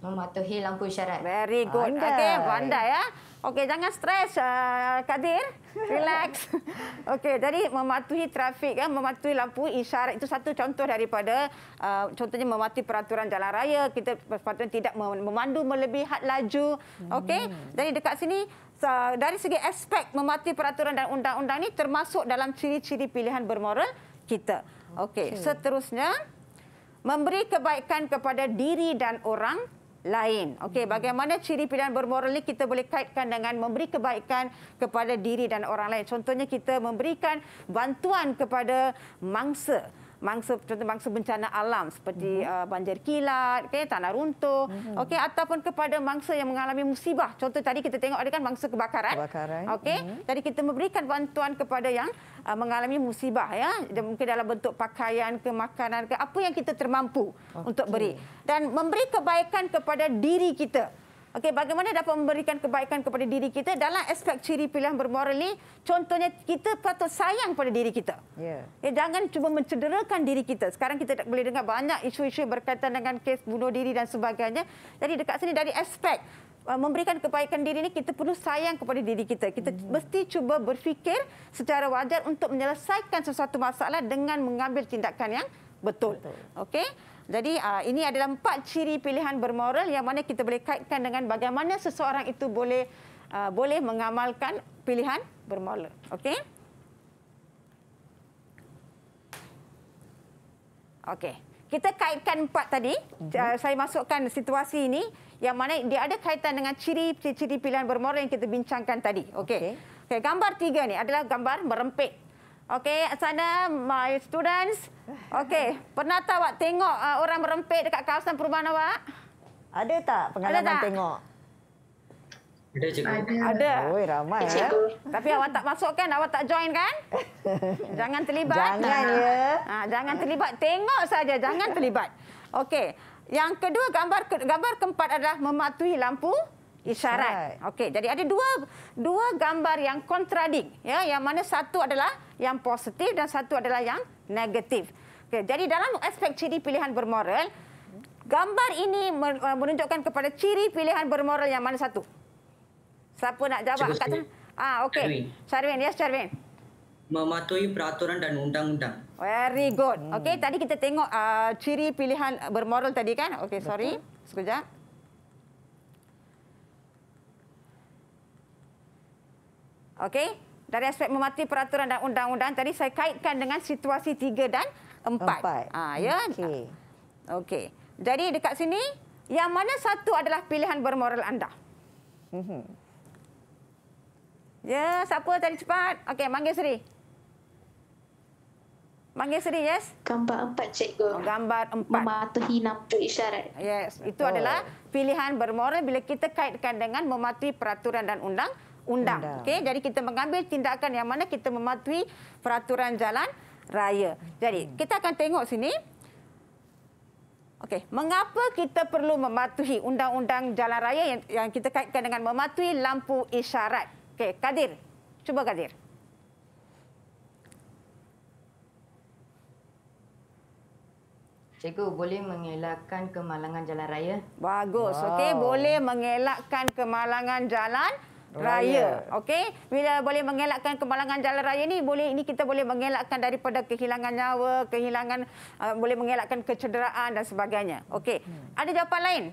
mematuhi lampu syarat. Very good. Okey, okay, pandai ya. Okey, jangan stres, uh, Kadir. Relax. (laughs) Okey, jadi mematuhi trafik, ya, mematuhi lampu isyarat itu satu contoh daripada uh, contohnya mematuhi peraturan jalan raya. Kita sepatutnya tidak memandu melebihi had laju. Okey, hmm. jadi dekat sini dari segi aspek mematuhi peraturan dan undang-undang ini termasuk dalam ciri-ciri pilihan bermoral kita. Okey, okay. seterusnya memberi kebaikan kepada diri dan orang lain. Okey, hmm. bagaimana ciri pilihan bermoral ini kita boleh kaitkan dengan memberi kebaikan kepada diri dan orang lain. Contohnya kita memberikan bantuan kepada mangsa mangsa contoh mangsa bencana alam seperti mm-hmm. uh, banjir kilat okey tanah runtuh mm-hmm. okey ataupun kepada mangsa yang mengalami musibah contoh tadi kita tengok ada kan mangsa kebakaran, kebakaran. okey mm-hmm. tadi kita memberikan bantuan kepada yang uh, mengalami musibah ya mungkin dalam bentuk pakaian ke makanan ke apa yang kita termampu okay. untuk beri dan memberi kebaikan kepada diri kita Okey, bagaimana dapat memberikan kebaikan kepada diri kita dalam aspek ciri pilihan bermoral ini? Contohnya, kita patut sayang pada diri kita. Yeah. Ya, jangan cuba mencederakan diri kita. Sekarang kita tak boleh dengar banyak isu-isu berkaitan dengan kes bunuh diri dan sebagainya. Jadi dekat sini dari aspek uh, memberikan kebaikan diri ini kita perlu sayang kepada diri kita. Kita mm-hmm. mesti cuba berfikir secara wajar untuk menyelesaikan sesuatu masalah dengan mengambil tindakan yang betul. betul. Okey. Jadi uh, ini adalah empat ciri pilihan bermoral yang mana kita boleh kaitkan dengan bagaimana seseorang itu boleh uh, boleh mengamalkan pilihan bermoral. Okey. Okey. Kita kaitkan empat tadi. Uh mhm. ah, -huh. saya masukkan situasi ini yang mana dia ada kaitan dengan ciri-ciri pilihan bermoral yang kita bincangkan tadi. Okey. Okay. Okay, gambar tiga ni adalah gambar merempit. Okey, sana my students. Okey, (laughs) pernah tak awak tengok uh, orang merempit dekat kawasan perumahan awak? Ada tak pengalaman Ada tak? tengok? Ada cikgu. Ada. Oi, ramai ya. eh. eh. Tapi awak tak masuk kan? Awak tak join kan? (laughs) jangan terlibat. Jangan ah, ya. Ha, jangan terlibat. Tengok saja, jangan terlibat. Okey. Yang kedua gambar gambar keempat adalah mematuhi lampu isyarat. Okey, jadi ada dua dua gambar yang kontradik ya, yang mana satu adalah yang positif dan satu adalah yang negatif. Okay, jadi dalam aspek ciri pilihan bermoral, gambar ini uh, menunjukkan kepada ciri pilihan bermoral yang mana satu? Siapa nak jawab? Cikgu Ah, okey. Charwin. Charwin, yes Charwin. Mematuhi peraturan dan undang-undang. Very good. Hmm. Okey, hmm. tadi kita tengok uh, ciri pilihan bermoral tadi kan? Okey, sorry. Sekejap. Okay dari aspek mematuhi peraturan dan undang-undang tadi saya kaitkan dengan situasi tiga dan 4. Empat. Ha ya. Okey. Okey. Jadi dekat sini yang mana satu adalah pilihan bermoral anda? Mhm. Ya, siapa tadi cepat? Okey, manggil Sri. Manggil Sri, yes? Gambar empat, cikgu. Oh, gambar empat. Mematuhi nampu isyarat. Yes, itu oh. adalah pilihan bermoral bila kita kaitkan dengan mematuhi peraturan dan undang-undang undang. undang. Okey, jadi kita mengambil tindakan yang mana kita mematuhi peraturan jalan raya. Jadi, hmm. kita akan tengok sini. okay? mengapa kita perlu mematuhi undang-undang jalan raya yang, yang kita kaitkan dengan mematuhi lampu isyarat? Okay, Kadir. Cuba Kadir. Cikgu, boleh mengelakkan kemalangan jalan raya? Bagus. Wow. Okey, boleh mengelakkan kemalangan jalan raya. Okey, bila boleh mengelakkan kemalangan jalan raya ni, boleh ini kita boleh mengelakkan daripada kehilangan nyawa, kehilangan uh, boleh mengelakkan kecederaan dan sebagainya. Okey. Hmm. Ada jawapan lain?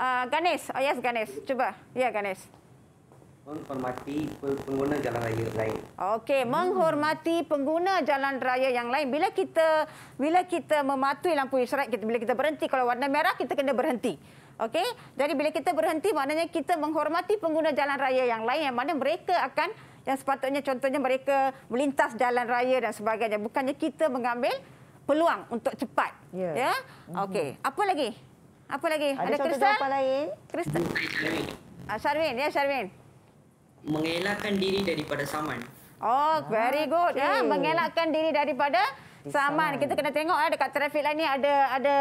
Uh, Ganesh, oh, yes Ganesh, cuba. Ya yeah, Ganesh. Menghormati pengguna jalan raya lain. Okey, menghormati hmm. pengguna jalan raya yang lain. Bila kita bila kita mematuhi lampu isyarat, kita bila kita berhenti kalau warna merah kita kena berhenti. Okey. Jadi bila kita berhenti maknanya kita menghormati pengguna jalan raya yang lain yang mana mereka akan yang sepatutnya contohnya mereka melintas jalan raya dan sebagainya bukannya kita mengambil peluang untuk cepat. Ya. Yeah. Yeah? Okey. Mhm. Apa lagi? Apa lagi? Ada kristal? Ada lain? Kristal. Ah Sharwin, ya Sharwin. Mengelakkan diri daripada saman. Oh, ah, very good okay. ya. Mengelakkan diri daripada saman. saman. Kita kena tengok ada eh, dekat traffic line ni ada ada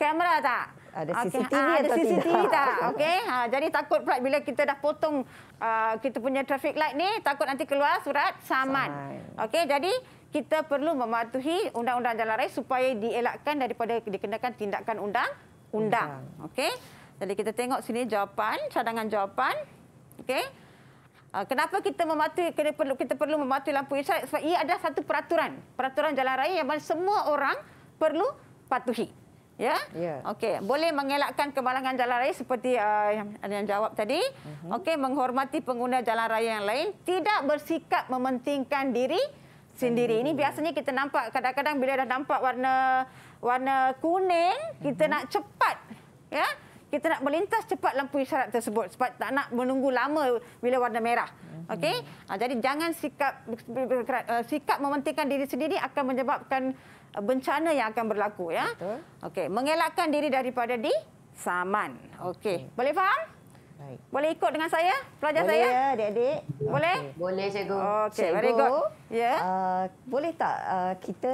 kamera tak? Ada CCTV okay. Ah, ha, atau ada CCTV tidak? tak? (laughs) Okey. Ha jadi takut pula bila kita dah potong uh, kita punya traffic light ni takut nanti keluar surat saman. Okey, jadi kita perlu mematuhi undang-undang jalan raya supaya dielakkan daripada dikenakan tindakan undang-undang. Okey. Jadi kita tengok sini jawapan, cadangan jawapan. Okey. Ah, kenapa kita mematuhi kita perlu kita perlu mematuhi lampu isyarat sebab ia ada satu peraturan peraturan jalan raya yang semua orang perlu patuhi. Ya? ya. Okey, boleh mengelakkan kemalangan jalan raya seperti uh, yang yang jawab tadi. Uh mhm. -huh. Okey, menghormati pengguna jalan raya yang lain, tidak bersikap mementingkan diri sendiri. Ini biasanya kita nampak kadang-kadang bila dah nampak warna warna kuning, mhm. kita uh -huh. nak cepat. Ya? Kita nak melintas cepat lampu isyarat tersebut sebab tak nak menunggu lama bila warna merah. Mhm. Okey? Uh ha, -huh. jadi jangan sikap sikap mementingkan diri sendiri akan menyebabkan bencana yang akan berlaku ya. Okey, mengelakkan diri daripada di saman. Okey, okay. boleh faham? Baik. Boleh ikut dengan saya? Pelajar boleh saya? Boleh ya, adik-adik. Boleh? Okay. Boleh, cikgu. Okey, very good. Yeah. Uh, boleh tak uh, kita,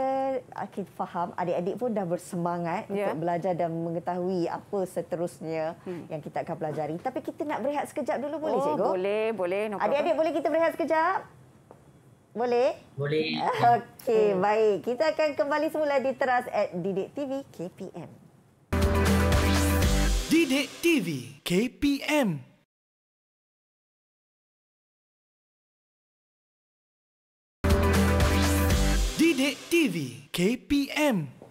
uh, faham adik-adik pun dah bersemangat yeah. untuk belajar dan mengetahui apa seterusnya hmm. yang kita akan pelajari. Tapi kita nak berehat sekejap dulu boleh, oh, cikgu? Boleh, boleh. No adik-adik boleh kita berehat sekejap? Boleh? Boleh. (laughs) Okey, baik. Kita akan kembali semula di teras at Didik TV KPM. Didik TV KPM. Didik TV KPM.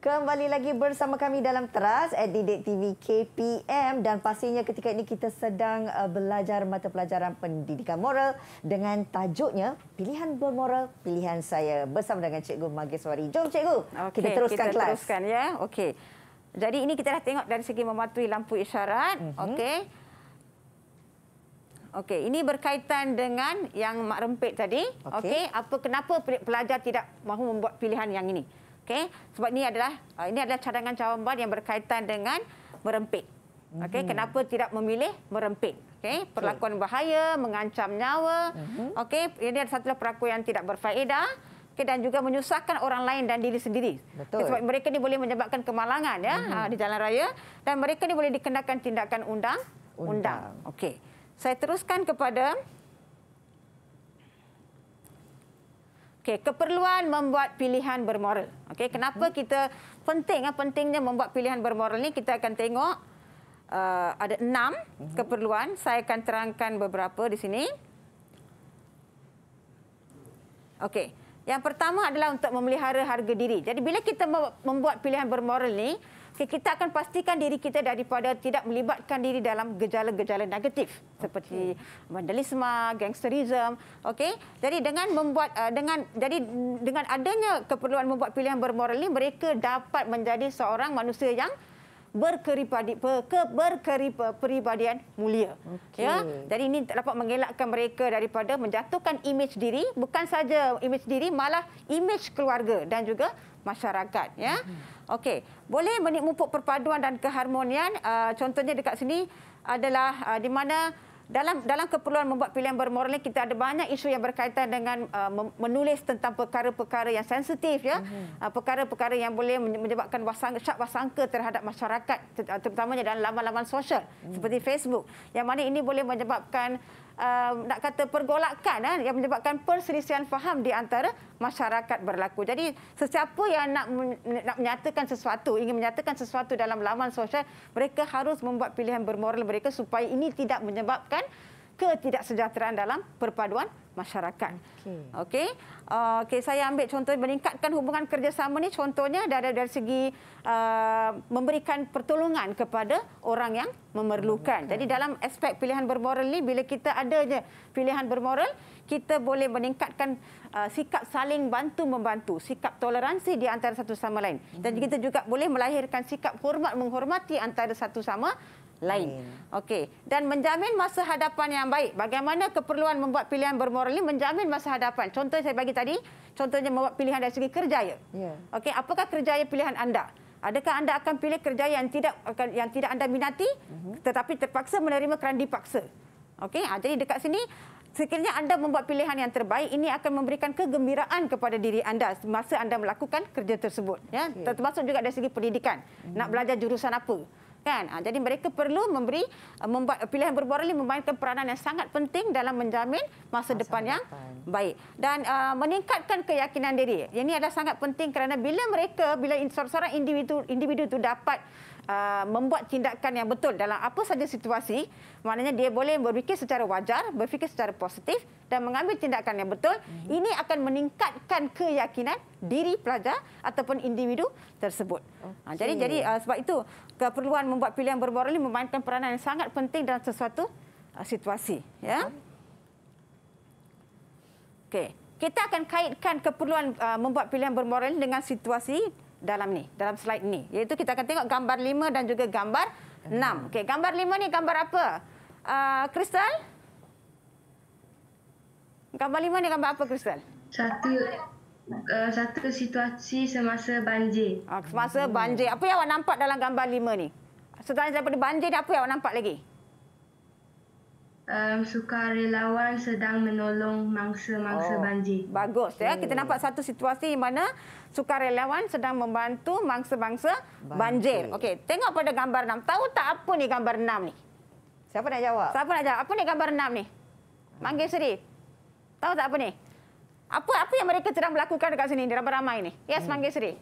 Kembali lagi bersama kami dalam Teras at Didik TV KPM dan pastinya ketika ini kita sedang uh, belajar mata pelajaran pendidikan moral dengan tajuknya Pilihan Bermoral Pilihan Saya bersama dengan Cikgu Magiswari. Jom Cikgu, okay, kita teruskan kita kelas. Teruskan, ya. Okay. Jadi ini kita dah tengok dari segi mematuhi lampu isyarat. Mm -hmm. Okey. Okey, ini berkaitan dengan yang mak rempit tadi. Okey, okay. apa kenapa pelajar tidak mahu membuat pilihan yang ini? okey sebab ini adalah uh, ini adalah cadangan jawapan yang berkaitan dengan merempit okey mhm. kenapa tidak memilih merempit okey perlakuan bahaya mengancam nyawa mhm. okey ini adalah satu perlakuan yang tidak berfaedah okay, dan juga menyusahkan orang lain dan diri sendiri Betul. sebab mereka ni boleh menyebabkan kemalangan ya mm-hmm. di jalan raya dan mereka ni boleh dikenakan tindakan undang undang, undang. okey saya teruskan kepada Okey, keperluan membuat pilihan bermoral. Okey, kenapa hmm. kita penting? Eh, pentingnya membuat pilihan bermoral ni kita akan tengok uh, ada enam hmm. keperluan. Saya akan terangkan beberapa di sini. Okey. Yang pertama adalah untuk memelihara harga diri. Jadi bila kita membuat pilihan bermoral ni, Okay, kita akan pastikan diri kita daripada tidak melibatkan diri dalam gejala-gejala negatif seperti vandalisme, gangsterism. Okay, jadi dengan membuat uh, dengan jadi dengan adanya keperluan membuat pilihan bermoral ini, mereka dapat menjadi seorang manusia yang berkeripadi berkeperibadian mulia. Okay. Ya. Jadi ini dapat mengelakkan mereka daripada menjatuhkan imej diri, bukan saja imej diri malah imej keluarga dan juga masyarakat, ya. Hmm. Okey, boleh menikmupuk perpaduan dan keharmonian. Uh, contohnya dekat sini adalah uh, di mana dalam dalam keperluan membuat pilihan bermoral kita ada banyak isu yang berkaitan dengan uh, menulis tentang perkara-perkara yang sensitif ya mhm. perkara-perkara mm -hmm. uh, yang boleh menyebabkan wasangka syak wasangka terhadap masyarakat terutamanya dalam laman-laman sosial mm -hmm. seperti Facebook yang mana ini boleh menyebabkan uh, nak kata pergolakan eh, yang menyebabkan perselisihan faham di antara masyarakat berlaku. Jadi sesiapa yang nak nak menyatakan sesuatu, ingin menyatakan sesuatu dalam laman sosial, mereka harus membuat pilihan bermoral mereka supaya ini tidak menyebabkan ketidaksejahteraan dalam perpaduan masyarakat. Okey. Okay? uh, ah, okay, saya ambil contoh meningkatkan hubungan kerjasama ni contohnya dari dari segi uh, memberikan pertolongan kepada orang yang memerlukan. Jadi dalam aspek pilihan bermoral ni bila kita ada je pilihan bermoral kita boleh meningkatkan uh, sikap saling bantu membantu, sikap toleransi di antara satu sama lain. Dan hmm. kita juga boleh melahirkan sikap hormat menghormati antara satu sama lain. Okey, dan menjamin masa hadapan yang baik. Bagaimana keperluan membuat pilihan bermoral ini menjamin masa hadapan? Contoh saya bagi tadi, contohnya membuat pilihan dari segi kerja Ya. Okey, apakah kerjaya pilihan anda? Adakah anda akan pilih kerja yang tidak yang tidak anda minati mhm. tetapi terpaksa menerima kerana dipaksa? Okey, ha, jadi dekat sini sekiranya anda membuat pilihan yang terbaik ini akan memberikan kegembiraan kepada diri anda semasa anda melakukan kerja tersebut ya okay. termasuk juga dari segi pendidikan mm-hmm. nak mhm. belajar jurusan apa kan ha, jadi mereka perlu memberi ah, membuat ah, pilihan berbual ini memainkan peranan yang sangat penting dalam menjamin masa, masa depan, depan yang baik dan uh, meningkatkan keyakinan diri ini adalah sangat penting kerana bila mereka bila seorang individu individu itu dapat Uh, membuat tindakan yang betul dalam apa saja situasi, maknanya dia boleh berfikir secara wajar, berfikir secara positif dan mengambil tindakan yang betul, mm-hmm. ini akan meningkatkan keyakinan diri pelajar ataupun individu tersebut. Ha, okay. Jadi jadi uh, sebab itu keperluan membuat pilihan bermoral ini memainkan peranan yang sangat penting dalam sesuatu uh, situasi, ya. Okey. Kita akan kaitkan keperluan uh, membuat pilihan bermoral dengan situasi dalam ni, dalam slide ni. Iaitu kita akan tengok gambar 5 dan juga gambar 6. Hmm. Okey, gambar 5 ni gambar apa? Ah, Kristal? Uh, gambar 5 ni gambar apa, Kristal? Satu uh, satu situasi semasa banjir. Ah, semasa banjir. Apa yang awak nampak dalam gambar 5 ni? Setelah daripada banjir ni, apa yang awak nampak lagi? um, sukarelawan sedang menolong mangsa-mangsa oh, banjir. Bagus ya. Kita nampak satu situasi di mana sukarelawan sedang membantu mangsa-mangsa banjir. banjir. Okey, tengok pada gambar 6. Tahu tak apa ni gambar 6 ni? Siapa nak jawab? Siapa nak jawab? Apa ni gambar 6 ni? Manggil Sri. Tahu tak apa ni? Apa apa yang mereka sedang melakukan dekat sini ramai-ramai ni? Yes, hmm. Manggil Seri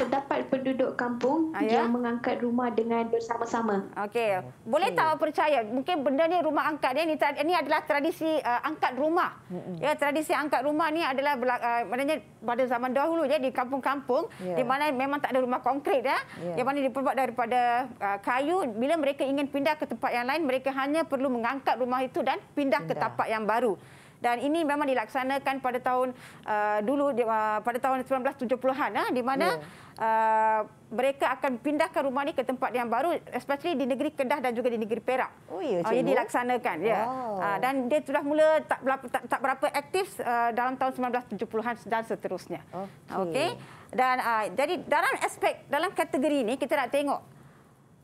terdapat penduduk kampung Ayah. Ya? yang mengangkat rumah dengan bersama-sama. Okey. Boleh tak percaya mungkin benda ni rumah angkat ni ini adalah tradisi uh, angkat rumah. Ya tradisi angkat rumah ni adalah uh, maknanya pada zaman dahulu ya di kampung-kampung ya. di mana memang tak ada rumah konkrit ya. Di ya. mana diperbuat daripada uh, kayu bila mereka ingin pindah ke tempat yang lain mereka hanya perlu mengangkat rumah itu dan pindah, pindah. ke tapak yang baru dan ini memang dilaksanakan pada tahun uh, dulu uh, pada tahun 1970-an uh, ah, di mana yeah. uh, mereka akan pindahkan rumah ni ke tempat yang baru especially di negeri Kedah dan juga di negeri Perak. Oh ya, ah, cikgu. Ini dilaksanakan ya. Wow. Ah, dan dia sudah mula tak berapa, tak, tak berapa aktif uh, dalam tahun 1970-an dan seterusnya. Okey. Okay. Dan uh, jadi dalam aspek dalam kategori ini kita nak tengok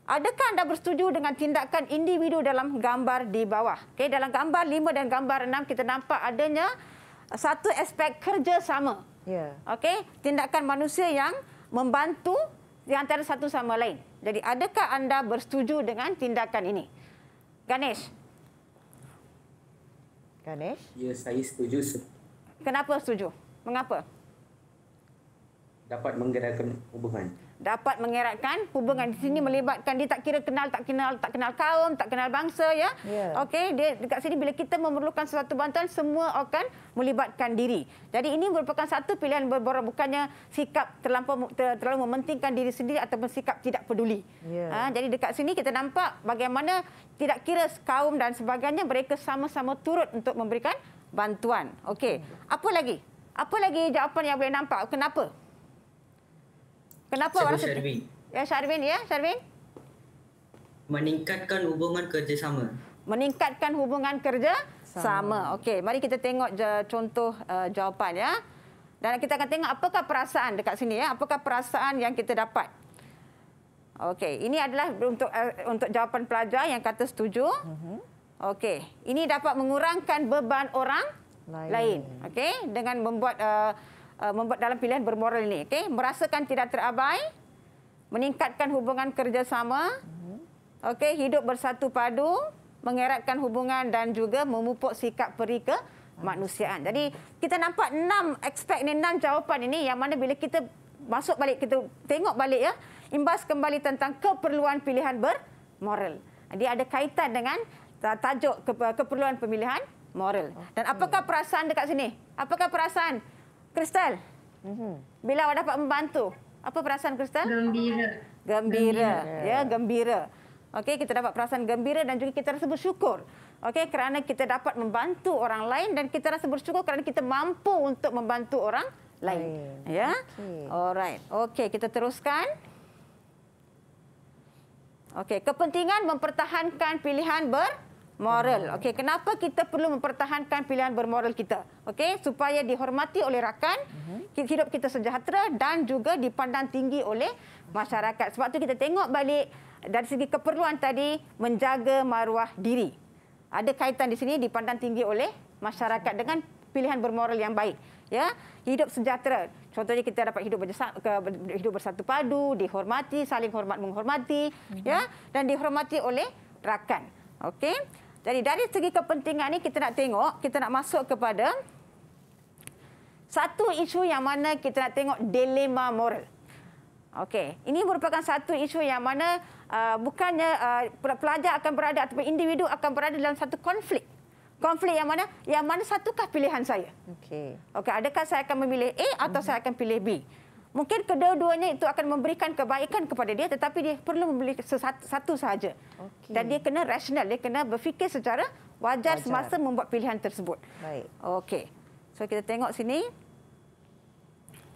Adakah anda bersetuju dengan tindakan individu dalam gambar di bawah? Okay, dalam gambar 5 dan gambar 6 kita nampak adanya satu aspek kerjasama. Ya. Yeah. Okey, tindakan manusia yang membantu di antara satu sama lain. Jadi adakah anda bersetuju dengan tindakan ini? Ganesh. Ganesh? Ya, saya setuju. Kenapa setuju? Mengapa? Dapat menggerakkan hubungan dapat mengeratkan hubungan di sini melibatkan dia tak kira kenal tak kenal tak kenal kaum tak kenal bangsa ya yeah. okey dia dekat sini bila kita memerlukan sesuatu bantuan semua akan melibatkan diri jadi ini merupakan satu pilihan berbora bukannya sikap terlampau ter, terlalu mementingkan diri sendiri atau bersikap tidak peduli yeah. ha, jadi dekat sini kita nampak bagaimana tidak kira kaum dan sebagainya mereka sama-sama turut untuk memberikan bantuan okey apa lagi apa lagi jawapan yang boleh nampak kenapa Kenapa Cikgu Sharwin? Ya Sharwin ya, Sharwin. Meningkatkan hubungan kerjasama. Meningkatkan hubungan kerja sama. sama. Okey, mari kita tengok contoh uh, jawapan ya. Dan kita akan tengok apakah perasaan dekat sini ya, apakah perasaan yang kita dapat. Okey, ini adalah untuk uh, untuk jawapan pelajar yang kata setuju. Mm -hmm. Okey, ini dapat mengurangkan beban orang lain. lain. Okey, dengan membuat uh, Uh, membuat dalam pilihan bermoral ini. Okay? Merasakan tidak terabai, meningkatkan hubungan kerjasama, okay? hidup bersatu padu, mengeratkan hubungan dan juga memupuk sikap peri ke manusiaan. Jadi kita nampak enam aspek ini, enam jawapan ini yang mana bila kita masuk balik, kita tengok balik ya, imbas kembali tentang keperluan pilihan bermoral. Jadi ada kaitan dengan tajuk keperluan pemilihan moral. Dan apakah perasaan dekat sini? Apakah perasaan? Kristal, mm-hmm. bila awak dapat membantu, apa perasaan Kristal? Gembira. Gembira. Ya, gembira. Okey, kita dapat perasaan gembira dan juga kita rasa bersyukur. Okey, kerana kita dapat membantu orang lain dan kita rasa bersyukur kerana kita mampu untuk membantu orang lain. lain. Ya. Okay. Alright. Okey, kita teruskan. Okey, kepentingan mempertahankan pilihan ber moral. Hmm. okay. kenapa kita perlu mempertahankan pilihan bermoral kita? okay? supaya dihormati oleh rakan, mhm. hidup kita sejahtera dan juga dipandang tinggi oleh masyarakat. Sebab tu kita tengok balik dari segi keperluan tadi menjaga maruah diri. Ada kaitan di sini dipandang tinggi oleh masyarakat dengan pilihan bermoral yang baik. Ya, hidup sejahtera. Contohnya kita dapat hidup hidup bersatu padu, dihormati, saling hormat menghormati, mhm. ya, dan dihormati oleh rakan. Okey. Jadi dari segi kepentingan ini kita nak tengok, kita nak masuk kepada satu isu yang mana kita nak tengok dilema moral. Okey, ini merupakan satu isu yang mana uh, bukannya uh, pelajar akan berada ataupun individu akan berada dalam satu konflik. Konflik yang mana? Yang mana satukah pilihan saya? Okey. Okey, adakah saya akan memilih A atau mm -hmm. saya akan pilih B? Mungkin kedua-duanya itu akan memberikan kebaikan kepada dia tetapi dia perlu membeli satu sahaja. Okay. Dan dia kena rasional, dia kena berfikir secara wajar, wajar. semasa membuat pilihan tersebut. Baik. Okey. So kita tengok sini.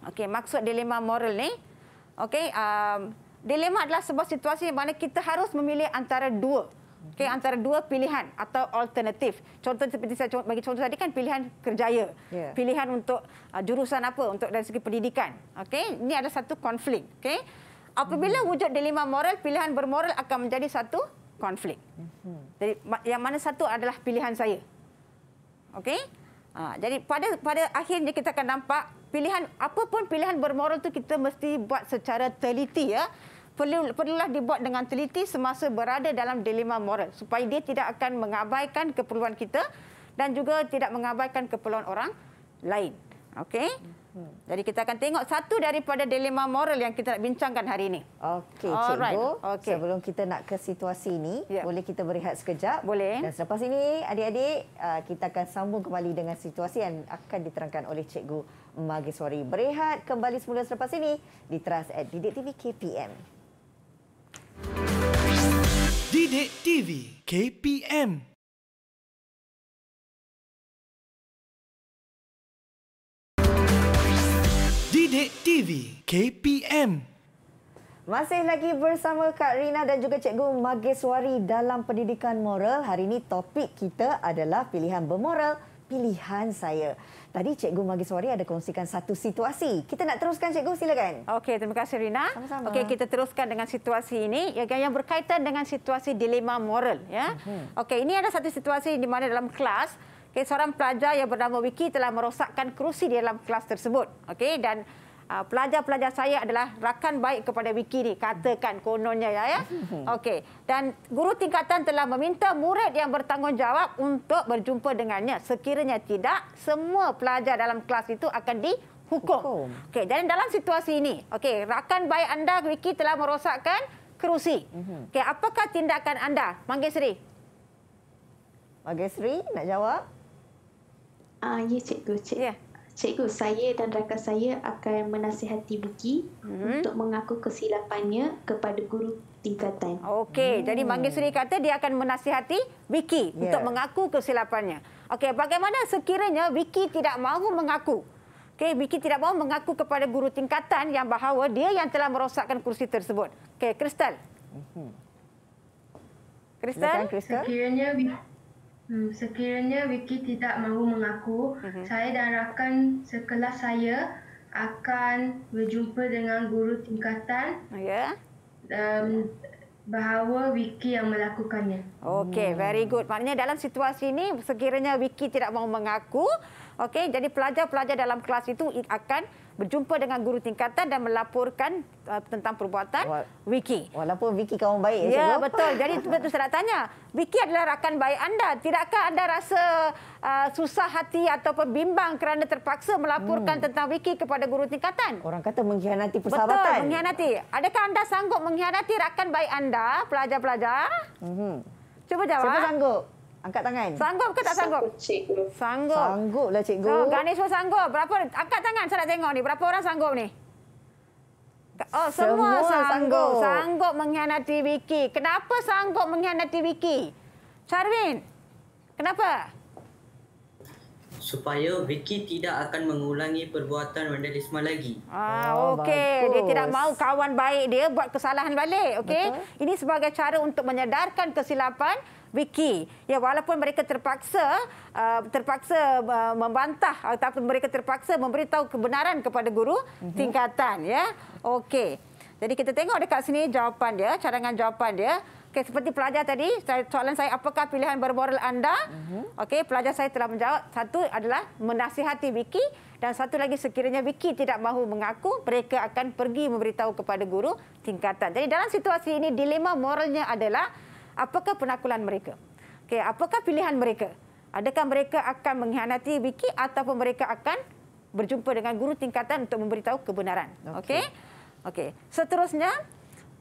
Okey, maksud dilema moral ni. Okey, um, dilema adalah sebuah situasi di mana kita harus memilih antara dua. Okay, antara dua pilihan atau alternatif. Contoh seperti saya bagi contoh tadi kan pilihan kerjaya. Yeah. Pilihan untuk uh, jurusan apa untuk dari segi pendidikan. Okey, ini ada satu konflik. Okey. Apabila hmm wujud dilema moral, pilihan bermoral akan menjadi satu konflik. hmm Jadi yang mana satu adalah pilihan saya. Okey. Uh, jadi pada pada akhirnya kita akan nampak pilihan apapun pilihan bermoral tu kita mesti buat secara teliti ya perlu perlulah dibuat dengan teliti semasa berada dalam dilema moral supaya dia tidak akan mengabaikan keperluan kita dan juga tidak mengabaikan keperluan orang lain. Okey. Hmm. Jadi kita akan tengok satu daripada dilema moral yang kita nak bincangkan hari ini. Okey, cikgu. Right. Okay. Sebelum kita nak ke situasi ini, yeah. boleh kita berehat sekejap? Boleh. Dan selepas ini, adik-adik, uh, kita akan sambung kembali dengan situasi yang akan diterangkan oleh cikgu Magiswari. Berehat kembali semula selepas ini di Trust at Didik TV KPM. Didik TV KPM Didik TV KPM masih lagi bersama Kak Rina dan juga Cikgu Mageswari dalam pendidikan moral. Hari ini topik kita adalah pilihan bermoral pilihan saya. Tadi Cikgu Magiswari ada kongsikan satu situasi. Kita nak teruskan Cikgu, silakan. Okey, terima kasih Rina. sama Okey, kita teruskan dengan situasi ini ya, yang berkaitan dengan situasi dilema moral. Ya. Uh-huh. Okey, ini ada satu situasi di mana dalam kelas, okay, seorang pelajar yang bernama Wiki telah merosakkan kerusi di dalam kelas tersebut. Okey, dan Ah, pelajar-pelajar saya adalah rakan baik kepada Wiki ini. Katakan kononnya ya. ya. (laughs) Okey. Dan guru tingkatan telah meminta murid yang bertanggungjawab untuk berjumpa dengannya. Sekiranya tidak, semua pelajar dalam kelas itu akan dihukum. Okay, Dan dalam situasi ini, okay, rakan baik anda Wiki telah merosakkan kerusi. Mhm. Okay, apakah tindakan anda? Manggil Sri. Manggil Sri nak jawab? Ah, uh, ya cikgu, cik. Ya. Yeah cikgu saya dan rakan saya akan menasihati Buki hmm. untuk mengaku kesilapannya kepada guru tingkatan. Okey, hmm. jadi Manggil Suri kata dia akan menasihati Vicky yeah. untuk mengaku kesilapannya. Okey, bagaimana sekiranya Vicky tidak mahu mengaku? Okey, Vicky tidak mahu mengaku kepada guru tingkatan yang bahawa dia yang telah merosakkan kursi tersebut. Okey, Kristal, mhm. Kristal, Sekiranya Vicky Hmm, sekiranya Vicky tidak mahu mengaku, mm-hmm. saya dan rakan sekelas saya akan berjumpa dengan guru tingkatan. Oh, ya. Yeah. Um, bahawa Vicky yang melakukannya. Okey, hmm. very good. Maknanya dalam situasi ini sekiranya Vicky tidak mahu mengaku, okey, jadi pelajar-pelajar dalam kelas itu akan berjumpa dengan guru tingkatan dan melaporkan uh, tentang perbuatan Wala Vicky. Walaupun Vicky kawan baik. Eh, ya, cikgu. betul. Jadi (laughs) betul saya nak tanya. Vicky adalah rakan baik anda. Tidakkah anda rasa uh, susah hati atau bimbang kerana terpaksa melaporkan hmm. tentang Vicky kepada guru tingkatan? Orang kata mengkhianati persahabatan. Betul, mengkhianati. Adakah anda sanggup mengkhianati rakan baik anda, pelajar-pelajar? Hmm. Cuba jawab. Siapa ah. sanggup? Angkat tangan. Sanggup ke tak sanggup? Sanggup. Sanggup. Sanggublah cikgu. So, oh, Ganesh pun sanggup. Berapa? Angkat tangan saya nak tengok ni. Berapa orang sanggup ni? Oh, semua, semua sanggup. sanggup. Sanggup mengkhianati Vicky. Kenapa sanggup mengkhianati Vicky? Charwin, kenapa? Supaya Vicky tidak akan mengulangi perbuatan vandalisme lagi. Ah, okey. Dia tidak mahu kawan baik dia buat kesalahan balik. Okey. Ini sebagai cara untuk menyedarkan kesilapan. Wiki. Ya walaupun mereka terpaksa uh, terpaksa uh, membantah atau mereka terpaksa memberitahu kebenaran kepada guru mm-hmm. tingkatan ya. Okey. Jadi kita tengok dekat sini jawapan dia, cadangan jawapan dia. Okey seperti pelajar tadi, soalan saya apakah pilihan bermoral anda? Mm-hmm. Okey, pelajar saya telah menjawab satu adalah menasihati Wiki dan satu lagi sekiranya Wiki tidak mahu mengaku, mereka akan pergi memberitahu kepada guru tingkatan. Jadi dalam situasi ini dilema moralnya adalah apakah penakulan mereka? Okey, apakah pilihan mereka? Adakah mereka akan mengkhianati Wiki ataupun mereka akan berjumpa dengan guru tingkatan untuk memberitahu kebenaran? Okey. Okey. Okay. Seterusnya,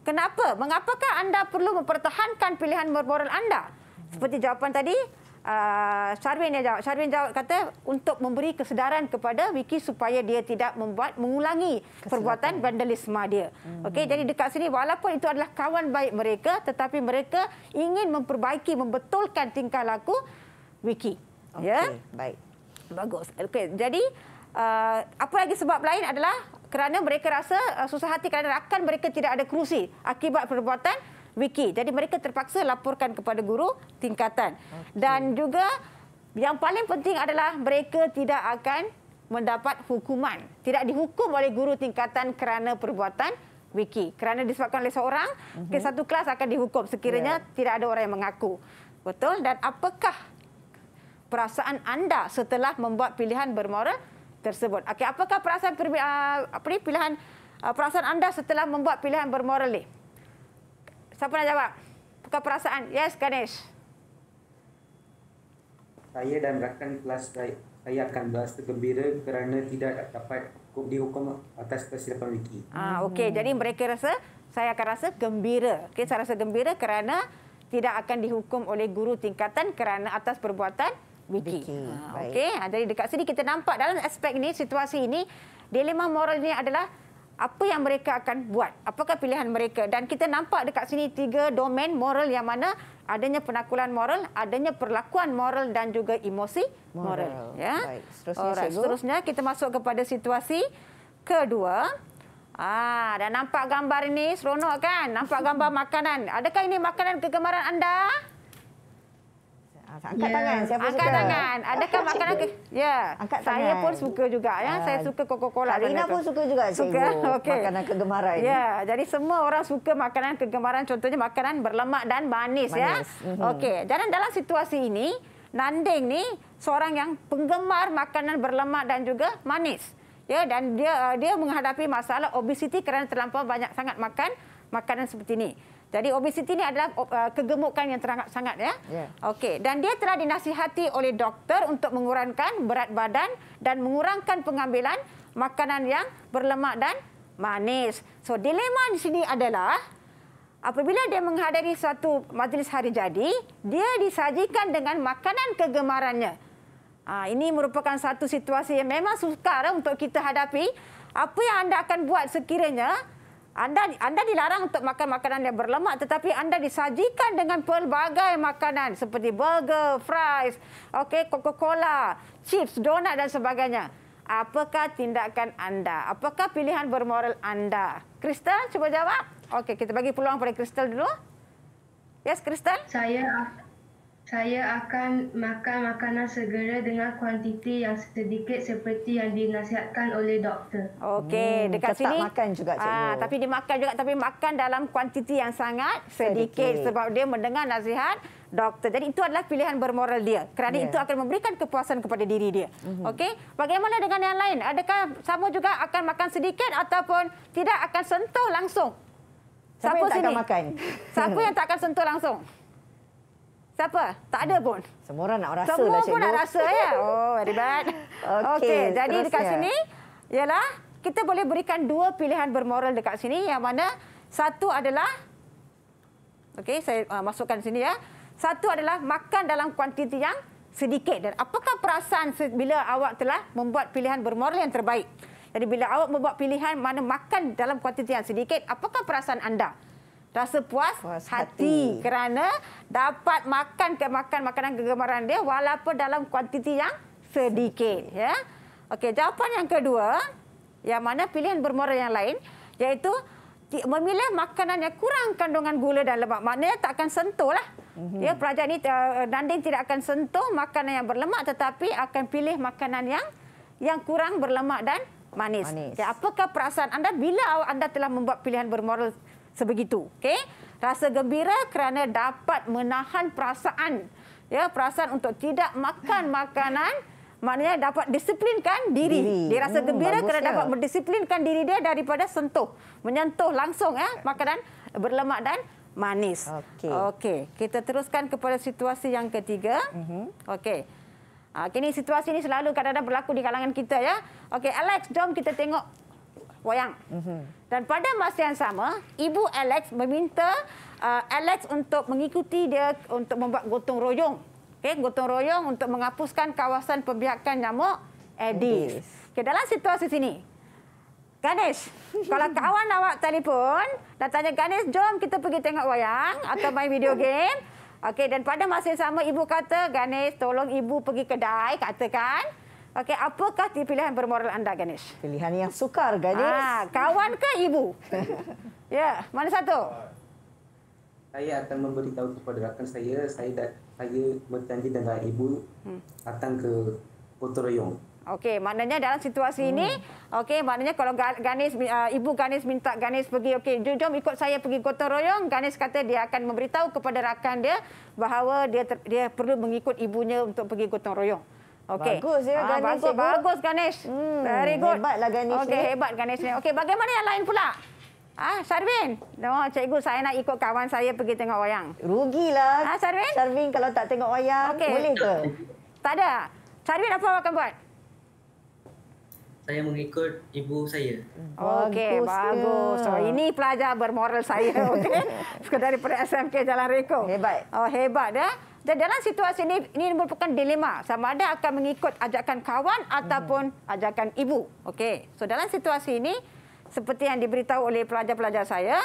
kenapa? Mengapakah anda perlu mempertahankan pilihan moral anda? Seperti jawapan tadi, Ah, Sharwin yang jawab. Sharwin jawab kata untuk memberi kesedaran kepada Wiki supaya dia tidak membuat mengulangi Kesilapan. perbuatan vandalisme dia. Hmm. Okey, jadi dekat sini walaupun itu adalah kawan baik mereka tetapi mereka ingin memperbaiki membetulkan tingkah laku Wiki. Okay. ya? baik. Bagus. Okey, jadi uh, apa lagi sebab lain adalah kerana mereka rasa ah, susah hati kerana rakan mereka tidak ada kerusi akibat perbuatan wiki. Jadi mereka terpaksa laporkan kepada guru tingkatan. Okay. Dan juga yang paling penting adalah mereka tidak akan mendapat hukuman. Tidak dihukum oleh guru tingkatan kerana perbuatan wiki. Kerana disebabkan oleh seorang, mm -hmm. satu kelas akan dihukum sekiranya yeah. tidak ada orang yang mengaku. Betul? Dan apakah perasaan anda setelah membuat pilihan bermoral tersebut? Okey, apakah perasaan uh, apa ni, pilihan ah, perasaan anda setelah membuat pilihan bermoral ini? Siapa nak jawab? Buka perasaan. Yes, Ganesh. Saya dan rakan kelas saya, saya akan berasa gembira kerana tidak dapat dihukum atas persilapan Ricky. Ah, okey. Jadi mereka rasa, saya akan rasa gembira. Okay, saya rasa gembira kerana tidak akan dihukum oleh guru tingkatan kerana atas perbuatan Wiki. Ah, okey, ah, jadi dekat sini kita nampak dalam aspek ini, situasi ini, dilema moral ini adalah apa yang mereka akan buat? Apakah pilihan mereka? Dan kita nampak dekat sini tiga domain moral yang mana adanya penakulan moral, adanya perlakuan moral dan juga emosi moral. moral. Ya. Baik, seterusnya, Alright, seterusnya kita masuk kepada situasi kedua. Ah, dan nampak gambar ini seronok kan? Nampak gambar makanan. Adakah ini makanan kegemaran anda? Ah, angkat yeah. tangan ya. siapa angkat suka? Angkat tangan. Adakah makanan ke? Ya. Angkat saya tangan. pun suka juga ya. saya ah. suka Coca-Cola. Karina pun suka juga suka. Ibu, (laughs) okay. makanan kegemaran. Ya, jadi semua orang suka makanan kegemaran contohnya makanan berlemak dan manis, ya. manis. ya. Mm-hmm. Okey. Jadi dalam situasi ini, Nanding ni seorang yang penggemar makanan berlemak dan juga manis. Ya, dan dia dia menghadapi masalah obesiti kerana terlampau banyak sangat makan makanan seperti ini. Jadi obesiti ini adalah uh, kegemukan yang terangkat sangat ya. Yeah. Okey, dan dia telah dinasihati oleh doktor untuk mengurangkan berat badan dan mengurangkan pengambilan makanan yang berlemak dan manis. So dilema di sini adalah apabila dia menghadiri suatu majlis hari jadi, dia disajikan dengan makanan kegemarannya. Ha, ini merupakan satu situasi yang memang sukar eh, untuk kita hadapi. Apa yang anda akan buat sekiranya anda anda dilarang untuk makan makanan yang berlemak tetapi anda disajikan dengan pelbagai makanan seperti burger, fries, okey Coca-Cola, chips, donat dan sebagainya. Apakah tindakan anda? Apakah pilihan bermoral anda? Crystal cuba jawab. Okey, kita bagi peluang pada Crystal dulu. Yes, Crystal? Saya saya akan makan makanan segera dengan kuantiti yang sedikit seperti yang dinasihatkan oleh doktor. Okey, hmm, dekat sini. Tak makan juga cikgu. Ah, tapi dimakan juga tapi makan dalam kuantiti yang sangat sedikit, sedikit. sebab dia mendengar nasihat doktor. Jadi itu adalah pilihan bermoral dia. Kerana yeah. itu akan memberikan kepuasan kepada diri dia. Mm -hmm. Okey. Bagaimana dengan yang lain? Adakah sama juga akan makan sedikit ataupun tidak akan sentuh langsung? Siapa, Siapa yang sini? akan makan? Siapa yang tak akan sentuh langsung? Tak apa, tak ada pun. Semua orang nak rasa Semua lah, Semua pun nak rasa, ya. Oh, very bad. (laughs) Okey, okay, jadi dekat sini, ialah kita boleh berikan dua pilihan bermoral dekat sini. Yang mana satu adalah, okey, saya uh, masukkan sini ya. Satu adalah makan dalam kuantiti yang sedikit. Dan apakah perasaan bila awak telah membuat pilihan bermoral yang terbaik? Jadi bila awak membuat pilihan mana makan dalam kuantiti yang sedikit, apakah perasaan anda? rasa puas, puas hati. hati kerana dapat makan ke makan makanan kegemaran dia walaupun dalam kuantiti yang sedikit ya. Okey, jawapan yang kedua yang mana pilihan bermoral yang lain iaitu memilih makanan yang kurang kandungan gula dan lemak. Maknanya tak akan sentuh lah. Mm-hmm. Ya, pelajar ini eh, eh, Nanding tidak akan sentuh makanan yang berlemak tetapi akan pilih makanan yang yang kurang berlemak dan manis. manis. Okay, ya, apakah perasaan anda bila anda telah membuat pilihan bermoral sebegitu. okay? Rasa gembira kerana dapat menahan perasaan ya, perasaan untuk tidak makan (laughs) makanan maknanya dapat disiplinkan diri. diri. Dia rasa hmm, gembira hmm, kerana dapat mendisiplinkan diri dia daripada sentuh, menyentuh langsung ya eh. makanan berlemak dan manis. Okey. Okey, kita teruskan kepada situasi yang ketiga. Mhm. Okey. Ah, kini situasi ini selalu kadang-kadang berlaku di kalangan kita ya. Okey, Alex, jom kita tengok wayang. Mm -hmm. Dan pada masa yang sama, ibu Alex meminta uh, Alex untuk mengikuti dia untuk membuat gotong royong. okay gotong royong untuk menghapuskan kawasan pembiakan nyamuk Aedes. Okay, dalam situasi sini, Ganesh, (laughs) kalau kawan awak telefon dan tanya Ganesh, jom kita pergi tengok wayang atau main video game. okay dan pada masa yang sama ibu kata, Ganesh, tolong ibu pergi kedai, katakan. Okey, apakah pilihan bermoral anda Ganesh? Pilihan yang sukar Ganesh. Ah, kawan ke ibu? (laughs) ya, yeah, mana satu? Saya akan memberitahu kepada rakan saya, saya dah, saya berjanji dengan ibu hmm. datang ke Potoroyong. Okey, maknanya dalam situasi hmm. ini, okey, maknanya kalau Ganesh uh, ibu Ganesh minta Ganesh pergi, okey, jom, jom ikut saya pergi Gotoroyong, Ganesh kata dia akan memberitahu kepada rakan dia bahawa dia dia perlu mengikut ibunya untuk pergi Gotoroyong. Royong. Okay. Bagus ya ah, Ganesh. Bagus, ya. bagus Ganesh. Hmm, Very good. Hebatlah Ganesh. Okey, hebat Ganesh. Okey, bagaimana yang lain pula? Ah, Sarvin. Oh, cikgu saya nak ikut kawan saya pergi tengok wayang. Rugilah. Ah, Sarvin. Sarvin kalau tak tengok wayang, okay. boleh ke? Tak ada. Sarvin apa awak akan buat? Saya mengikut ibu saya. Okey, bagus. bagus. So, oh, ini pelajar bermoral saya. Okey. (laughs) Sekedar daripada SMK Jalan Reko. Hebat. Oh, hebat dah. Eh? Ya? Dan dalam situasi ini, ini merupakan dilema. Sama ada akan mengikut ajakan kawan ataupun ajakan ibu. Okey. So dalam situasi ini, seperti yang diberitahu oleh pelajar-pelajar saya,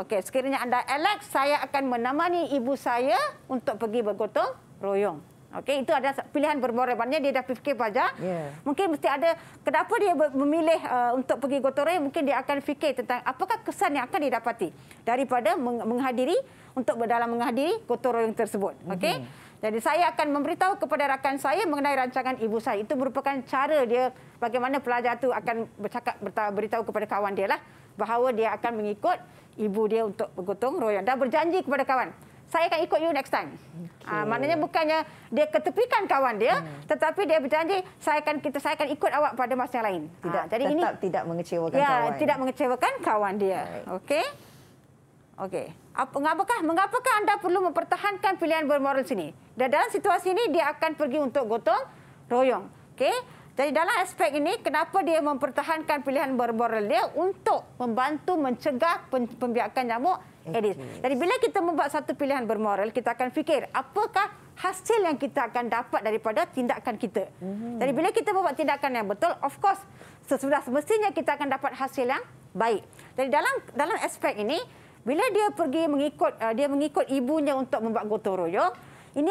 okey, sekiranya anda elak, saya akan menemani ibu saya untuk pergi bergotong royong. Okey, itu ada pilihan berbore. Maknanya dia dah fikir banyak. Yeah. Mungkin mesti ada kenapa dia memilih uh, untuk pergi Gotore, mungkin dia akan fikir tentang apakah kesan yang akan didapati daripada meng menghadiri untuk dalam menghadiri Gotore yang tersebut. Mhm. Okey. Mm -hmm. Jadi saya akan memberitahu kepada rakan saya mengenai rancangan ibu saya. Itu merupakan cara dia bagaimana pelajar itu akan bercakap beritahu kepada kawan dia lah bahawa dia akan mengikut ibu dia untuk bergotong royong dan berjanji kepada kawan saya akan ikut you next time. Ah, okay. Uh, maknanya bukannya dia ketepikan kawan dia, hmm. tetapi dia berjanji saya akan kita saya akan ikut awak pada masa yang lain. Tidak. Uh, jadi ini tidak mengecewakan ya, kawan. Ya, tidak mengecewakan kawan dia. Okey. Okey. Apa mengapakah mengapakah anda perlu mempertahankan pilihan bermoral sini? Dan dalam situasi ini dia akan pergi untuk gotong royong. Okey. Jadi dalam aspek ini kenapa dia mempertahankan pilihan bermoral dia untuk membantu mencegah pembiakan nyamuk Edith. Okay. Jadi bila kita membuat satu pilihan bermoral, kita akan fikir apakah hasil yang kita akan dapat daripada tindakan kita. Mm-hmm. Jadi bila kita membuat tindakan yang betul, of course sesudah semestinya kita akan dapat hasil yang baik. Jadi dalam dalam aspek ini, bila dia pergi mengikut uh, dia mengikut ibunya untuk membuat gotong royong, ini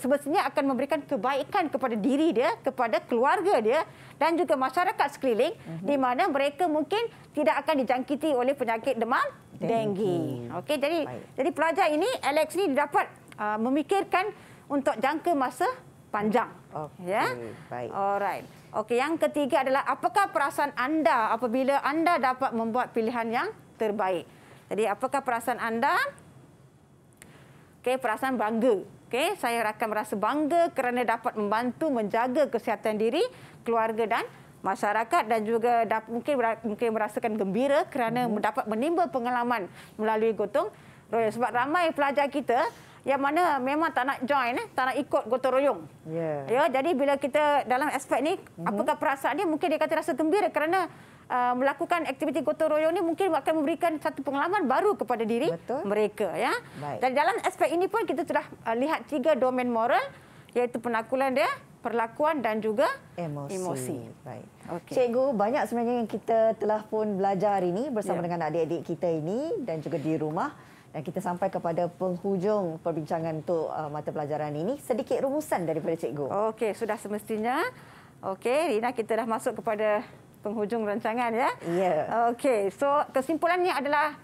sebenarnya akan memberikan kebaikan kepada diri dia, kepada keluarga dia dan juga masyarakat sekeliling mm -hmm. di mana mereka mungkin tidak akan dijangkiti oleh penyakit demam denggi. Okey, jadi Baik. jadi pelajar ini Alex ni dapat uh, memikirkan untuk jangka masa panjang. Okay. Ya. Baik. Alright. Okey, yang ketiga adalah apakah perasaan anda apabila anda dapat membuat pilihan yang terbaik. Jadi apakah perasaan anda? Okey, perasaan bangga. Okay, saya akan merasa bangga kerana dapat membantu menjaga kesihatan diri, keluarga dan masyarakat dan juga mungkin mungkin merasakan gembira kerana mm-hmm. dapat menimba pengalaman melalui gotong royong sebab ramai pelajar kita yang mana memang tak nak join eh, tak nak ikut gotong royong. Yeah. Ya. jadi bila kita dalam aspek ni, mm-hmm. apakah perasaan dia? Mungkin dia kata rasa gembira kerana Uh, melakukan aktiviti gotong royong ini mungkin akan memberikan satu pengalaman baru kepada diri Betul. mereka ya. Baik. Dan dalam aspek ini pun kita sudah uh, lihat tiga domain moral iaitu penakulan dia, perlakuan dan juga emosi. emosi. Baik. Okay. Cikgu, banyak sebenarnya yang kita telah pun belajar hari ini bersama yeah. dengan adik-adik kita ini dan juga di rumah dan kita sampai kepada penghujung perbincangan untuk uh, mata pelajaran ini. Sedikit rumusan daripada cikgu. Okey, sudah semestinya. Okey, Rina kita dah masuk kepada penghujung rancangan ya. Ya. Okey, so kesimpulannya adalah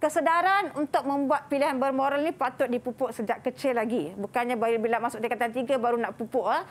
kesedaran untuk membuat pilihan bermoral ni patut dipupuk sejak kecil lagi. Bukannya bila masuk dekatan tiga baru nak pupuk ah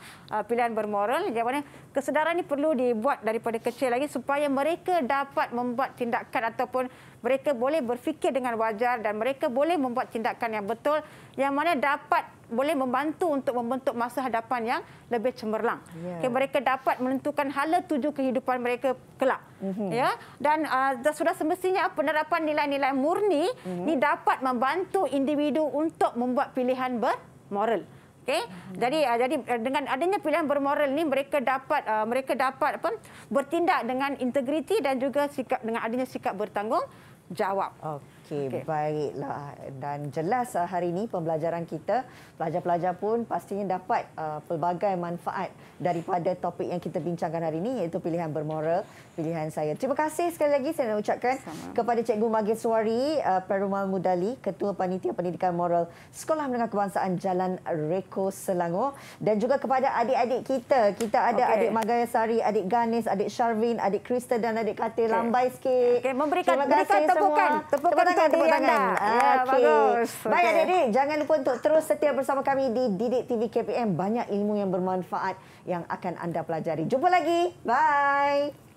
pilihan bermoral. Jawapannya kesedaran ni perlu dibuat daripada kecil lagi supaya mereka dapat membuat tindakan ataupun mereka boleh berfikir dengan wajar dan mereka boleh membuat tindakan yang betul yang mana dapat boleh membantu untuk membentuk masa hadapan yang lebih cemerlang. Yeah. Okay, mereka dapat menentukan hala tuju kehidupan mereka kelak. Mm-hmm. Ya. Dan uh, sudah semestinya penerapan nilai-nilai murni mm-hmm. ni dapat membantu individu untuk membuat pilihan bermoral. Okay? Mm-hmm. Jadi uh, jadi eh, dengan adanya pilihan bermoral ni mereka dapat uh, mereka dapat apa bertindak dengan integriti dan juga sikap dengan adanya sikap bertanggungjawab. Okay. Okey, okay. baiklah. Dan jelas ah, hari ini pembelajaran kita, pelajar-pelajar pun pastinya dapat uh, pelbagai manfaat daripada topik yang kita bincangkan hari ini iaitu pilihan bermoral pilihan saya. Terima kasih sekali lagi saya nak ucapkan Sama. kepada Cikgu Magis Suari uh, Perumal Mudali, Ketua Panitia Pendidikan Moral Sekolah Menengah Kebangsaan Jalan Reko Selangor dan juga kepada adik-adik kita. Kita ada okay. adik Magayasari, adik Ganis, adik Sharvin, adik Krista dan adik Katil. Okay. Lambai sikit. Okay. Memberikan, Terima kasih berikan tepukan. Semua. Tepukan, tepukan untuk diri tepukan. anda. Ah, okay. Ya, bagus. Baik okay. adik-adik, jangan lupa untuk terus setia bersama kami di Didik TV KPM. Banyak ilmu yang bermanfaat yang akan anda pelajari. Jumpa lagi. Bye.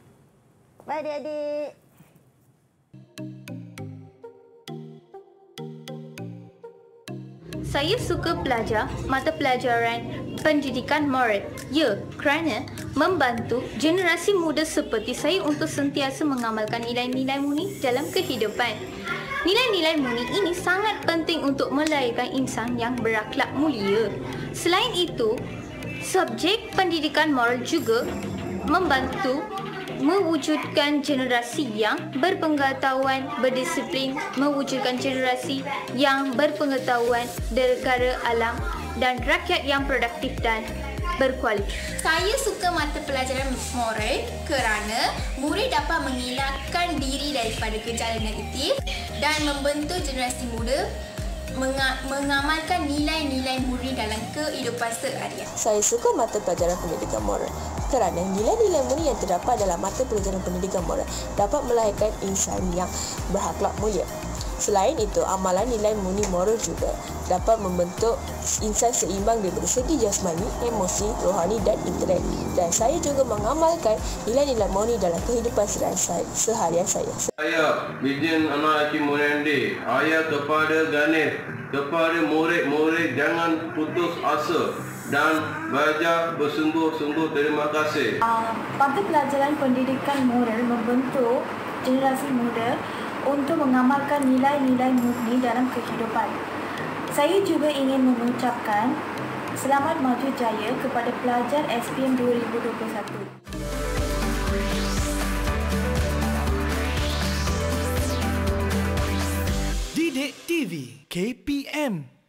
Bye adik-adik. Saya suka pelajar mata pelajaran pendidikan moral. Ya, kerana membantu generasi muda seperti saya untuk sentiasa mengamalkan nilai-nilai murni dalam kehidupan. Nilai-nilai murni ini sangat penting untuk melahirkan insan yang berakhlak mulia. Selain itu, subjek pendidikan moral juga membantu mewujudkan generasi yang berpengetahuan berdisiplin mewujudkan generasi yang berpengetahuan dergara alam dan rakyat yang produktif dan berkualiti. Saya suka mata pelajaran moral kerana murid dapat mengelakkan diri daripada gejala negatif dan membentuk generasi muda mengamalkan nilai-nilai Murni dalam kehidupan sehari-hari. Saya suka mata pelajaran pendidikan moral kerana nilai-nilai Murni yang terdapat dalam mata pelajaran pendidikan moral dapat melahirkan insan yang berakhlak mulia. Selain itu, amalan nilai muni moral juga dapat membentuk insan seimbang daripada segi jasmani, emosi, rohani dan intelek. Dan saya juga mengamalkan nilai-nilai muni dalam kehidupan seharian saya. Seharian saya. saya Bijin Anaki Murendi, ayah kepada Ganesh, kepada murid-murid jangan putus asa dan belajar bersungguh-sungguh terima kasih. Uh, pada pelajaran pendidikan moral membentuk generasi muda untuk mengamalkan nilai-nilai murni dalam kehidupan. Saya juga ingin mengucapkan selamat maju jaya kepada pelajar SPM 2021. TV KPM